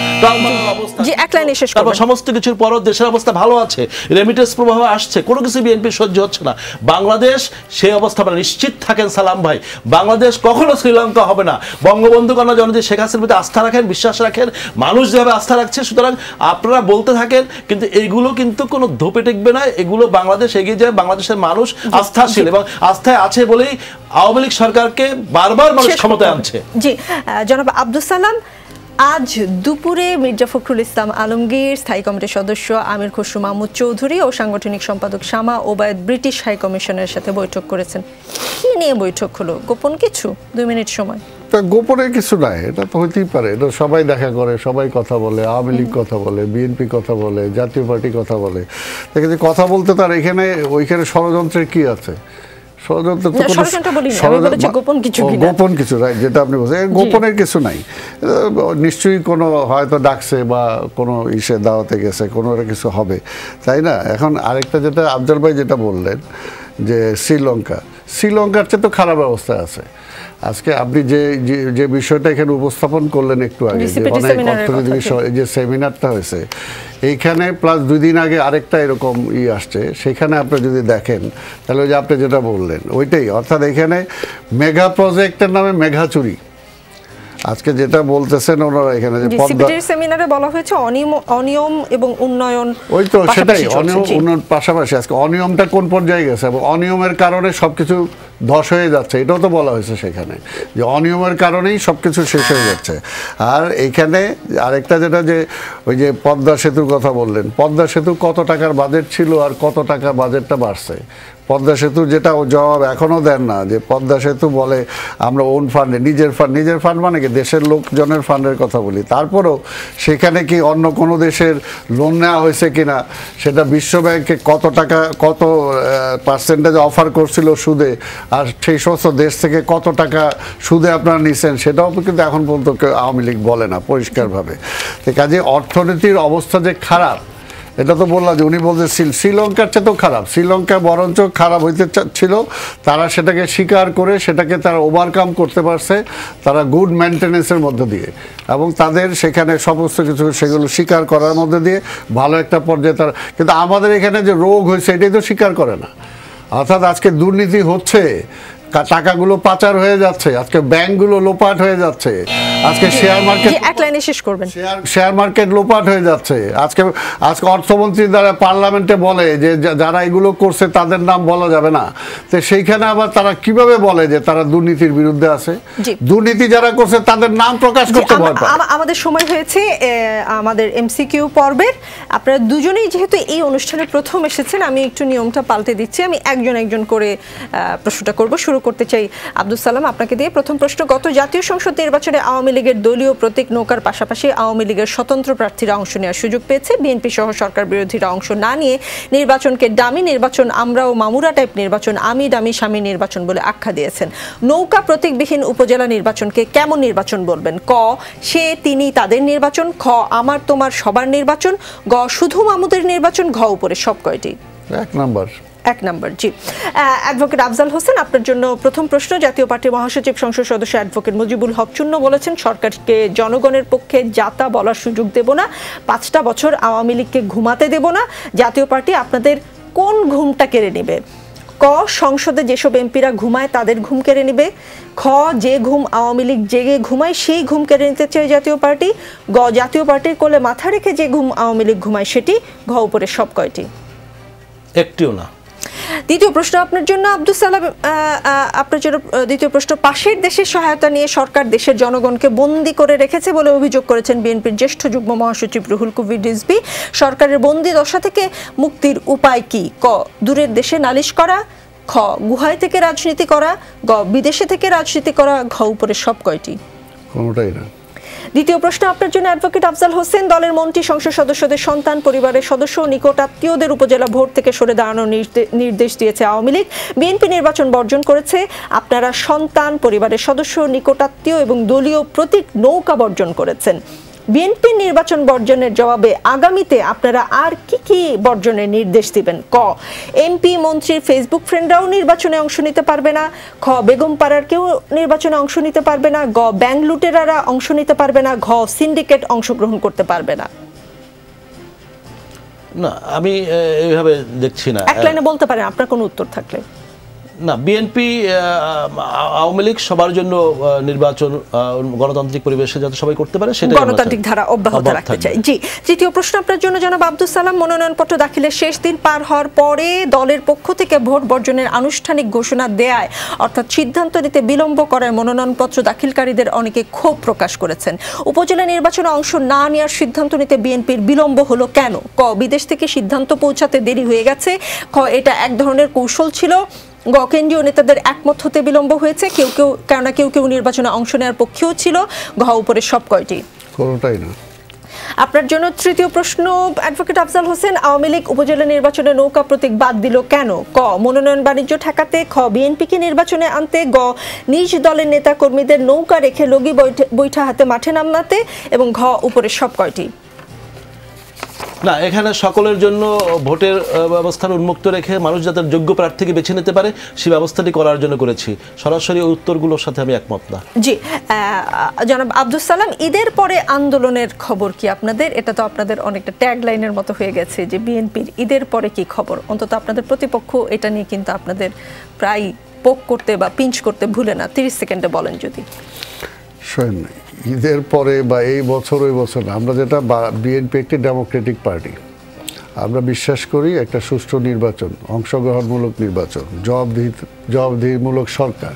সমস্ত কিছুর পর দেশের অবস্থা ভালো আছে রেমিটেন্স প্রবাহ আসছে কোনো কিছু বিএনপি সহ্য হচ্ছে না বাংলাদেশ সেই অবস্থা আপনারা মানে নিশ্চিত থাকেন সালাম ভাই বাংলাদেশ কখনো শ্রীলঙ্কা হবে না বঙ্গবন্ধু কন্যা জনজি শেখ হাসিনার প্রতি আস্থা রাখেন বিশ্বাস রাখেন মানুষ যেভাবে আস্থা রাখছে যাচ্ছে সুতরাং আপনারা বলতে থাকেন কিন্তু এগুলো কিন্তু কোনো ধোপে টেকবে না এগুলো বাংলাদেশ এগিয়ে যায় বাংলাদেশের মানুষ আস্থাশীল এবং আস্থায় আছে বলেই আওয়ামী লীগ সরকারকে বারবার মানুষ ক্ষমতায় আনছে জি জনাব আব্দুল সালাম আজ দুপুরে মির্জা ফখরুল ইসলাম আলমগীর স্থায়ী কমিটির সদস্য আমির খসরু মাহমুদ চৌধুরী ও সাংগঠনিক সম্পাদক শামা ওবায়দ ব্রিটিশ হাই কমিশনের সাথে বৈঠক করেছেন কি নিয়ে বৈঠক হলো গোপন কিছু দুই মিনিট সময় তা গোপনে কিছু নাই এটা তো হইতেই পারে এটা সবাই দেখা করে সবাই কথা বলে আওয়ামী লীগ কথা বলে বিএনপি কথা বলে জাতীয় পার্টি কথা বলে দেখেছি কথা বলতে তার এখানে ওইখানে ষড়যন্ত্রের কি আছে গোপন কিছু যেটা আপনি বলছেন গোপনের কিছু নাই নিশ্চয়ই কোনো হয়তো ডাকছে বা কোনো ইসে দাওয়াতে গেছে কোনো কিছু হবে তাই না এখন আরেকটা যেটা আফজাল ভাই যেটা বললেন যে শ্রীলঙ্কা শ্রীলঙ্কার চেয়ে তো খারাপ অবস্থা আছে আজকে আপনি যে যে বিষয়টা এখানে উপস্থাপন করলেন একটু আগে যে অনেক অর্থনীতি বিষয় যে সেমিনারটা হয়েছে এইখানে প্লাস দুই দিন আগে আরেকটা এরকম ই আসছে সেখানে আপনি যদি দেখেন তাহলে ওই যে আপনি যেটা বললেন ওইটাই অর্থাৎ এখানে মেগা প্রজেক্টের নামে মেঘা চুরি আজকে যেটা বলতেছেন ওনারা এখানে যে সিপিটির সেমিনারে বলা হয়েছে অনিয়ম অনিয়ম এবং উন্নয়ন ওই তো সেটাই অনিয়ম উন্নয়ন পাশাপাশি আজকে অনিয়মটা কোন পর্যায়ে গেছে এবং অনিয়মের কারণে সবকিছু ধস হয়ে যাচ্ছে এটাও তো বলা হয়েছে সেখানে যে অনিয়মের কারণেই সব কিছু শেষ হয়ে যাচ্ছে আর এখানে আরেকটা যেটা যে ওই যে পদ্মা সেতুর কথা বললেন পদ্মা সেতু কত টাকার বাজেট ছিল আর কত টাকা বাজেটটা বাড়ছে পদ্মা সেতু যেটা ও জবাব এখনও দেন না যে পদ্মা সেতু বলে আমরা ওন ফান্ডে নিজের ফান্ড নিজের ফান্ড মানে কি দেশের লোকজনের ফান্ডের কথা বলি তারপরেও সেখানে কি অন্য কোনো দেশের লোন নেওয়া হয়েছে কি না সেটা বিশ্বব্যাংকে কত টাকা কত পার্সেন্টেজ অফার করছিল সুদে আর সেই সমস্ত দেশ থেকে কত টাকা সুদে আপনারা নিছেন সেটাও কিন্তু এখন পর্যন্ত আওয়ামী লীগ বলে না পরিষ্কারভাবে তো কাজে অর্থনীতির অবস্থা যে খারাপ এটা তো বললাম যে উনি বলছে শ্রীলঙ্কার চেয়ে তো খারাপ শ্রীলঙ্কা বরঞ্চ খারাপ হইতে ছিল তারা সেটাকে স্বীকার করে সেটাকে তারা ওভারকাম করতে পারছে তারা গুড মেনটেন্সের মধ্য দিয়ে এবং তাদের সেখানে সমস্ত কিছু সেগুলো স্বীকার করার মধ্যে দিয়ে ভালো একটা পর্যায়ে তারা কিন্তু আমাদের এখানে যে রোগ হয়েছে এটাই তো স্বীকার করে না অর্থাৎ আজকে দুর্নীতি হচ্ছে টাকাগুলো পাচার হয়ে যাচ্ছে আজকে ব্যাংকগুলো লোপাট হয়ে যাচ্ছে আজকে শেয়ার মার্কেট এক লাইনে শেষ করবেন শেয়ার মার্কেট লোপাট হয়ে যাচ্ছে আজকে আজকে অর্থমন্ত্রী দ্বারা পার্লামেন্টে বলে যে যারা এগুলো করছে তাদের নাম বলা যাবে না তো সেইখানে আবার তারা কিভাবে বলে যে তারা দুর্নীতির বিরুদ্ধে আছে দুর্নীতি যারা করছে তাদের নাম প্রকাশ করতে ভয় পায় আমাদের সময় হয়েছে আমাদের এমসিকিউ পর্বের আপনারা দুজনেই যেহেতু এই অনুষ্ঠানে প্রথম এসেছেন আমি একটু নিয়মটা পাল্টে দিচ্ছি আমি একজন একজন করে প্রশ্নটা করব শুরু শুরু করতে চাই আব্দুল সালাম আপনাকে দিয়ে প্রথম প্রশ্ন গত জাতীয় সংসদ নির্বাচনে আওয়ামী লীগের দলীয় প্রতীক নৌকার পাশাপাশি আওয়ামী লীগের স্বতন্ত্র প্রার্থীরা অংশ নেওয়ার সুযোগ পেয়েছে বিএনপি সহ সরকার বিরোধীরা অংশ না নিয়ে নির্বাচনকে দামি নির্বাচন আমরা ও মামুরা টাইপ নির্বাচন আমি ডামি স্বামী নির্বাচন বলে আখ্যা দিয়েছেন নৌকা প্রতীকবিহীন উপজেলা নির্বাচনকে কেমন নির্বাচন বলবেন ক সে তিনি তাদের নির্বাচন খ আমার তোমার সবার নির্বাচন গ শুধু মামুদের নির্বাচন ঘ উপরে সব কয়টি এক নম্বর এক নম্বর জি অ্যাডভোকেট আফজাল হোসেন আপনার জন্য প্রথম প্রশ্ন জাতীয় পার্টির মহাসচিব সংসদ সদস্য অ্যাডভোকেট মুজিবুল হক চূন্য বলেছেন সরকারকে জনগণের পক্ষে যাতা বলার সুযোগ দেব না পাঁচটা বছর আওয়ামী লীগকে ঘুমাতে দেব না জাতীয় পার্টি আপনাদের কোন ঘুমটা কেড়ে নেবে ক সংসদে যেসব এমপিরা ঘুমায় তাদের ঘুম কেড়ে নেবে খ যে ঘুম আওয়ামী লীগ জেগে ঘুমায় সেই ঘুম কেড়ে নিতে চায় জাতীয় পার্টি গ জাতীয় পার্টির কোলে মাথা রেখে যে ঘুম আওয়ামী লীগ ঘুমায় সেটি ঘ উপরে সব কয়টি একটিও না দ্বিতীয় প্রশ্ন আপনার জন্য আব্দুল সালাম আপনার জন্য দ্বিতীয় প্রশ্ন পাশের দেশের সহায়তা নিয়ে সরকার দেশের জনগণকে বন্দি করে রেখেছে বলে অভিযোগ করেছেন বিএনপির জ্যেষ্ঠ যুগ্ম মহাসচিব রুহুল কুবির রিজবি সরকারের বন্দি দশা থেকে মুক্তির উপায় কি ক দূরের দেশে নালিশ করা খ গুহায় থেকে রাজনীতি করা গ বিদেশে থেকে রাজনীতি করা ঘ উপরে সব কয়টি কোনোটাই না দ্বিতীয় প্রশ্ন আপনার জন্য অ্যাডভোকেট আফজাল হোসেন দলের মন্ত্রী সংসদ সদস্যদের সন্তান পরিবারের সদস্য নিকট আত্মীয়দের উপজেলা ভোট থেকে সরে দাঁড়ানোর নির্দেশ দিয়েছে আওয়ামী লীগ বিএনপি নির্বাচন বর্জন করেছে আপনারা সন্তান পরিবারের সদস্য আত্মীয় এবং দলীয় প্রতীক নৌকা বর্জন করেছেন বিএনপি নির্বাচন বর্জনের জবাবে আগামীতে আপনারা আর কি কি বর্জনের নির্দেশ দিবেন ক এমপি মন্ত্রীর ফেসবুক ফ্রেন্ডরাও নির্বাচনে অংশ নিতে পারবে না খ বেগম পাড়ার কেউ নির্বাচনে অংশ নিতে পারবে না গ ব্যাংক লুটেরারা অংশ নিতে পারবে না ঘ সিন্ডিকেট অংশগ্রহণ করতে পারবে না না আমি এইভাবে দেখছি না এক লাইনে বলতে পারেন আপনার কোনো উত্তর থাকলে না বিএনপি আওয়ামী লীগ সবার জন্য নির্বাচন গণতান্ত্রিক পরিবেশে যাতে সবাই করতে পারে সেটা গণতান্ত্রিক ধারা অব্যাহত রাখতে চাই জি তৃতীয় প্রশ্ন আপনার জন্য জনাব আব্দুল সালাম মনোনয়নপত্র দাখিলের শেষ দিন পার হওয়ার পরে দলের পক্ষ থেকে ভোট বর্জনের আনুষ্ঠানিক ঘোষণা দেয় অর্থাৎ সিদ্ধান্ত নিতে বিলম্ব করায় মনোনয়নপত্র দাখিলকারীদের অনেকে ক্ষোভ প্রকাশ করেছেন উপজেলা নির্বাচনে অংশ না নেওয়ার সিদ্ধান্ত নিতে বিএনপির বিলম্ব হলো কেন ক বিদেশ থেকে সিদ্ধান্ত পৌঁছাতে দেরি হয়ে গেছে ক এটা এক ধরনের কৌশল ছিল কেন্দ্রীয় নেতাদের একমত হতে বিলম্ব হয়েছে কেউ কেউ কেননা কেউ কেউ নির্বাচনে অংশ নেওয়ার পক্ষেও ছিল ঘা উপরে সব কয়টি কোনটাই না আপনার জন্য তৃতীয় প্রশ্ন অ্যাডভোকেট আফজাল হোসেন আওয়ামী লীগ উপজেলা নির্বাচনে নৌকা প্রতীক বাদ দিল কেন ক মনোনয়ন বাণিজ্য ঠেকাতে খ বিএনপিকে নির্বাচনে আনতে গ নিজ দলের নেতা কর্মীদের নৌকা রেখে লগি বৈঠা হাতে মাঠে নামাতে এবং ঘ উপরে সব কয়টি না এখানে সকলের জন্য ভোটের ব্যবস্থা উন্মুক্ত রেখে মানুষ যাদের যোগ্য প্রার্থীকে বেছে নিতে পারে সেই ব্যবস্থাটি করার জন্য করেছি সরাসরি উত্তরগুলোর সাথে আমি একমত না জি জনাব আব্দুল সালাম ঈদের পরে আন্দোলনের খবর কি আপনাদের এটা তো আপনাদের অনেকটা ট্যাগ লাইনের মতো হয়ে গেছে যে বিএনপির ঈদের পরে কি খবর অন্তত আপনাদের প্রতিপক্ষ এটা নিয়ে কিন্তু আপনাদের প্রায় পোক করতে বা পিঞ্চ করতে ভুলে না তিরিশ সেকেন্ডে বলেন যদি আশ্রয় নেই ঈদের পরে বা এই বছর ওই বছর আমরা যেটা বিএনপি একটি ডেমোক্রেটিক পার্টি আমরা বিশ্বাস করি একটা সুষ্ঠু নির্বাচন অংশগ্রহণমূলক নির্বাচন জবাবদিহি জবাবদিহিমূলক সরকার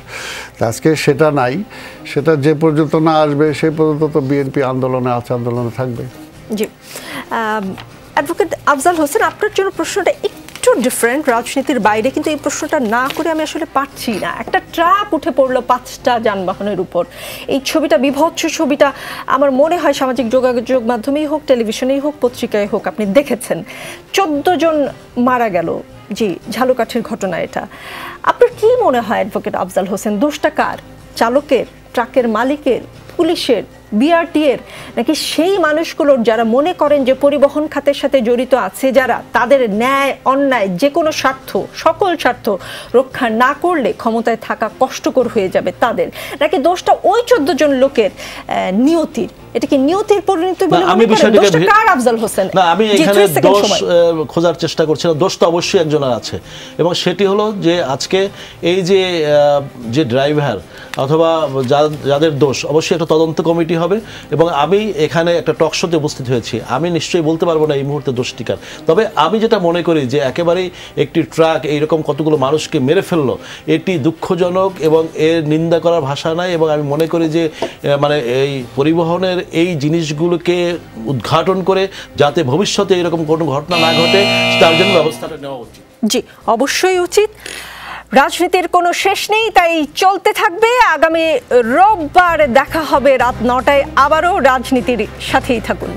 আজকে সেটা নাই সেটা যে পর্যন্ত না আসবে সেই পর্যন্ত তো বিএনপি আন্দোলনে আছে আন্দোলনে থাকবে জি অ্যাডভোকেট আফজাল হোসেন আপনার জন্য প্রশ্নটা একটু একটু ডিফারেন্ট রাজনীতির বাইরে কিন্তু এই প্রশ্নটা না করে আমি আসলে পারছি না একটা ট্রাক উঠে পড়লো পাঁচটা যানবাহনের উপর এই ছবিটা বিভৎস ছবিটা আমার মনে হয় সামাজিক যোগাযোগ মাধ্যমেই হোক টেলিভিশনেই হোক পত্রিকায় হোক আপনি দেখেছেন চোদ্দ জন মারা গেল জি ঝালুকাঠির ঘটনা এটা আপনার কি মনে হয় অ্যাডভোকেট আফজাল হোসেন দোষটা কার চালকের ট্রাকের মালিকের পুলিশের বিআরটি এর নাকি সেই মানুষগুলোর যারা মনে করেন যে পরিবহন খাতের সাথে জড়িত আছে যারা তাদের ন্যায় অন্যায় যে কোনো স্বার্থ সকল স্বার্থ রক্ষা না করলে ক্ষমতায় থাকা কষ্টকর হয়ে যাবে তাদের নাকি দোষটা ওই চোদ্দ জন লোকের নিয়তির এটা কি নিয়তির পরিণতি আমি আফজাল হোসেন আমি এখানে দোষ খোঁজার চেষ্টা করছিলাম দোষ তো অবশ্যই একজনের আছে এবং সেটি হলো যে আজকে এই যে যে ড্রাইভার অথবা যাদের দোষ অবশ্যই একটা তদন্ত কমিটি হবে এবং আমি এখানে একটা টক শোতে উপস্থিত হয়েছি আমি নিশ্চয়ই বলতে পারবো না এই মুহূর্তে দোষটিকার তবে আমি যেটা মনে করি যে একেবারেই একটি ট্রাক এইরকম কতগুলো মানুষকে মেরে ফেললো এটি দুঃখজনক এবং এর নিন্দা করার ভাষা নাই এবং আমি মনে করি যে মানে এই পরিবহনের এই জিনিসগুলোকে উদ্ঘাটন করে যাতে ভবিষ্যতে এরকম কোনো ঘটনা না ঘটে তার জন্য ব্যবস্থাটা নেওয়া উচিত জি অবশ্যই উচিত রাজনীতির কোনো শেষ নেই তাই চলতে থাকবে আগামী রোববার দেখা হবে রাত নটায় আবারও রাজনীতির সাথেই থাকুন